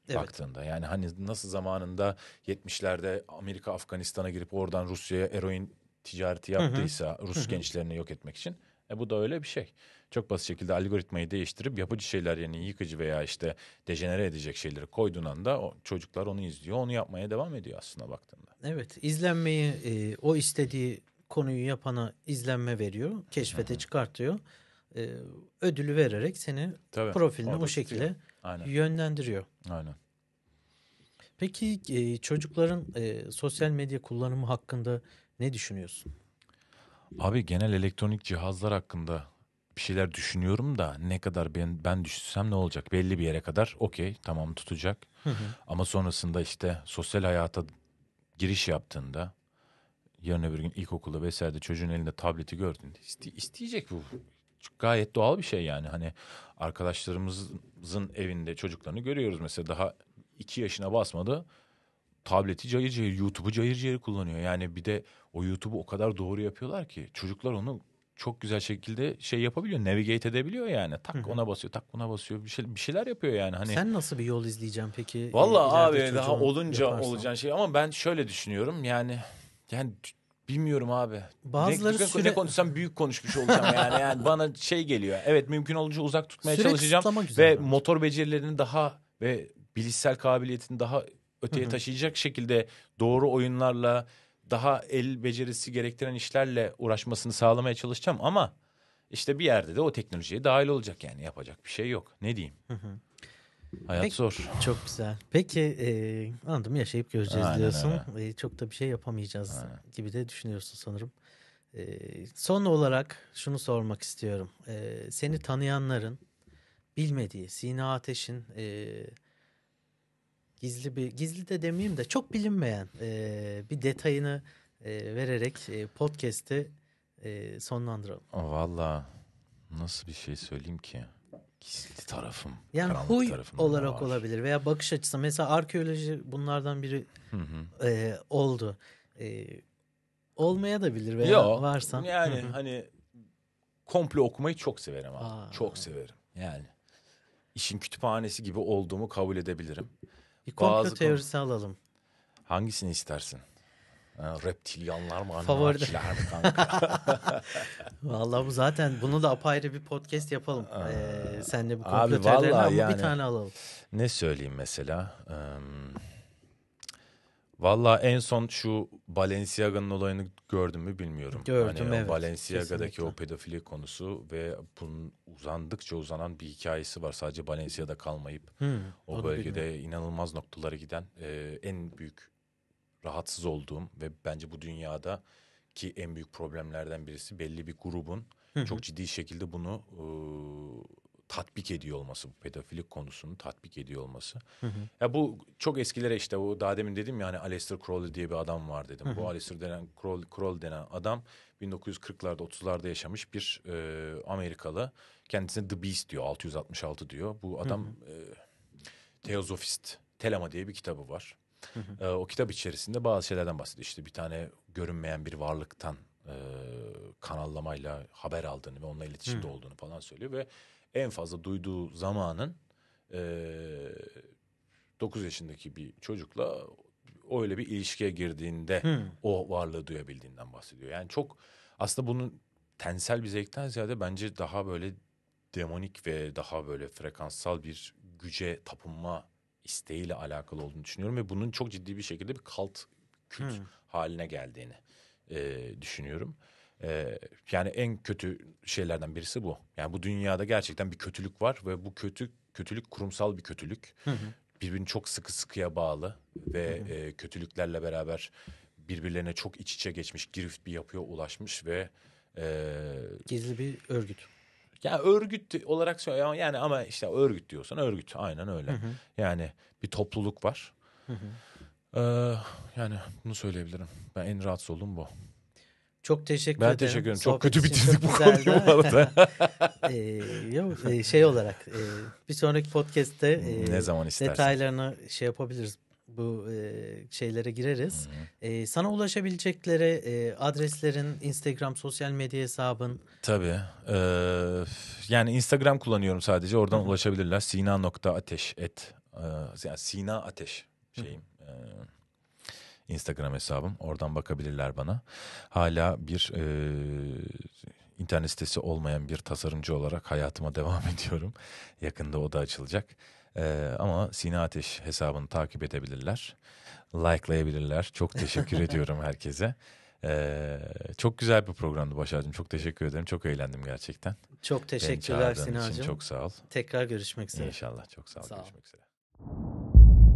evet. baktığında. Yani hani nasıl zamanında 70'lerde Amerika Afganistan'a girip oradan Rusya'ya eroin ticareti yaptıysa Hı-hı. Rus Hı-hı. gençlerini yok etmek için e bu da öyle bir şey. Çok basit şekilde algoritmayı değiştirip yapıcı şeyler yani yıkıcı veya işte dejenere edecek şeyleri koyduğun anda o çocuklar onu izliyor. Onu yapmaya devam ediyor aslında baktığında. Evet izlenmeyi e, o istediği konuyu yapana izlenme veriyor. Keşfete Hı-hı. çıkartıyor. E, ödülü vererek seni Tabii, profiline bu şekilde Aynen. yönlendiriyor. Aynen. Peki e, çocukların e, sosyal medya kullanımı hakkında ne düşünüyorsun? Abi genel elektronik cihazlar hakkında bir şeyler düşünüyorum da ne kadar ben ben düşünsem ne olacak? Belli bir yere kadar okey tamam tutacak. Ama sonrasında işte sosyal hayata giriş yaptığında yarın öbür gün ilkokulda vesairede çocuğun elinde tableti gördüğünde iste, isteyecek bu. Gayet doğal bir şey yani. Hani arkadaşlarımızın evinde çocuklarını görüyoruz mesela daha iki yaşına basmadı tableti cayır cayır, YouTube'u cayır cayır kullanıyor. Yani bir de o YouTube'u o kadar doğru yapıyorlar ki çocuklar onu çok güzel şekilde şey yapabiliyor, navigate edebiliyor yani. Tak Hı-hı. ona basıyor, tak buna basıyor. Bir şey bir şeyler yapıyor yani hani. Sen nasıl bir yol izleyeceksin peki? Vallahi abi daha olunca yaparsan. olacağın şey ama ben şöyle düşünüyorum. Yani yani Bilmiyorum abi. Bazıları ne, süre... ne konuşsam büyük konuşmuş olacağım yani. yani bana şey geliyor. Evet mümkün olunca uzak tutmaya süre çalışacağım ve motor becerilerini daha ve bilişsel kabiliyetini daha öteye taşıyacak şekilde doğru oyunlarla daha el becerisi gerektiren işlerle uğraşmasını sağlamaya çalışacağım ama işte bir yerde de o teknolojiye dahil olacak yani yapacak bir şey yok. Ne diyeyim? Hayat Peki, zor. Çok güzel. Peki e, anladım yaşayıp göreceğiz aynen, diyorsun. Aynen. E, çok da bir şey yapamayacağız aynen. gibi de düşünüyorsun sanırım. E, son olarak şunu sormak istiyorum. E, seni tanıyanların bilmediği Sina Ateş'in e, gizli bir gizli de demeyeyim de çok bilinmeyen e, bir detayını e, vererek e, podcast'i e, sonlandıralım. Valla nasıl bir şey söyleyeyim ki? Gizli tarafım. Yani huy olarak var. olabilir veya bakış açısı. Mesela arkeoloji bunlardan biri hı hı. E, oldu. E, olmaya da bilir veya Yo, varsan. Yani hı hı. hani komple okumayı çok severim abi. Aa, çok aa. severim. Yani işin kütüphanesi gibi olduğumu kabul edebilirim. Bir komplo bazı teorisi alalım. Hangisini istersin? Ha, reptilyanlar mı anarşiler mi kanka? Valla bu zaten bunu da apayrı bir podcast yapalım. Ee, de bu komplo teorilerini ama yani, bir tane alalım. Ne söyleyeyim mesela? Ee, Valla en son şu Balenciaga'nın olayını gördüm mü bilmiyorum. Gördüm hani evet. Balenciaga'daki kesinlikle. o pedofili konusu ve bunun uzandıkça uzanan bir hikayesi var. Sadece Valencia'da kalmayıp hmm, o bölgede bilmiyorum. inanılmaz noktalara giden e, en büyük rahatsız olduğum ve bence bu dünyada ki en büyük problemlerden birisi belli bir grubun hı çok ciddi şekilde bunu ıı, tatbik ediyor olması, bu pedofilik konusunu tatbik ediyor olması. Hı hı. Ya bu çok eskilere işte bu daha demin dedim ya hani Aleister Crowley diye bir adam var dedim. Hı hı. Bu Aleister denen Crowley, Crowley denen adam 1940'larda 30'larda yaşamış bir e, Amerikalı. Kendisine The Beast diyor 666 diyor. Bu adam hı hı. E, teozofist. Telema diye bir kitabı var. Hı hı. E, o kitap içerisinde bazı şeylerden bahsediyor. İşte bir tane görünmeyen bir varlıktan e, kanallamayla haber aldığını ve onunla iletişimde hı. olduğunu falan söylüyor ve en fazla duyduğu zamanın e, 9 yaşındaki bir çocukla öyle bir ilişkiye girdiğinde hmm. o varlığı duyabildiğinden bahsediyor. Yani çok aslında bunun tensel bir zevkten ziyade bence daha böyle demonik ve daha böyle frekanssal bir güce tapınma isteğiyle alakalı olduğunu düşünüyorum ve bunun çok ciddi bir şekilde bir kalt kült hmm. haline geldiğini e, düşünüyorum. Ee, yani en kötü şeylerden birisi bu. Yani bu dünyada gerçekten bir kötülük var ve bu kötü kötülük kurumsal bir kötülük. Hı hı. Birbirini çok sıkı sıkıya bağlı ve hı hı. E, kötülüklerle beraber birbirlerine çok iç içe geçmiş, girift bir yapıya ulaşmış ve e, gizli bir örgüt. Ya örgüt olarak söylüyorum yani ama işte örgüt diyorsan örgüt aynen öyle. Hı hı. Yani bir topluluk var. Hı hı. Ee, yani bunu söyleyebilirim. Ben en rahatsız olduğum bu. Çok teşekkür ben ederim. Ben teşekkür ederim. çok kötü bitirdik çok bu konuyu bu arada. ee, e, şey olarak e, bir sonraki podcast'te e, ne zaman detaylarını şey yapabiliriz. Bu şeylere gireriz. sana ulaşabilecekleri adreslerin, Instagram, sosyal medya hesabın. Tabii. Ee, yani Instagram kullanıyorum sadece. Oradan Hı -hı. ulaşabilirler. Sina.ateş et. yani Sina Ateş şeyim. Hı -hı. Instagram hesabım. Oradan bakabilirler bana. Hala bir e, internet sitesi olmayan bir tasarımcı olarak hayatıma devam ediyorum. Yakında o da açılacak. E, ama Sina Ateş hesabını takip edebilirler. Likelayabilirler. Çok teşekkür ediyorum herkese. Ee, çok güzel bir programdı Başar'cığım. Çok teşekkür ederim. Çok eğlendim gerçekten. Çok teşekkürler Sinacığım. Çok sağ ol. Tekrar görüşmek üzere. İnşallah. Çok sağ ol. Sağ ol. Görüşmek üzere.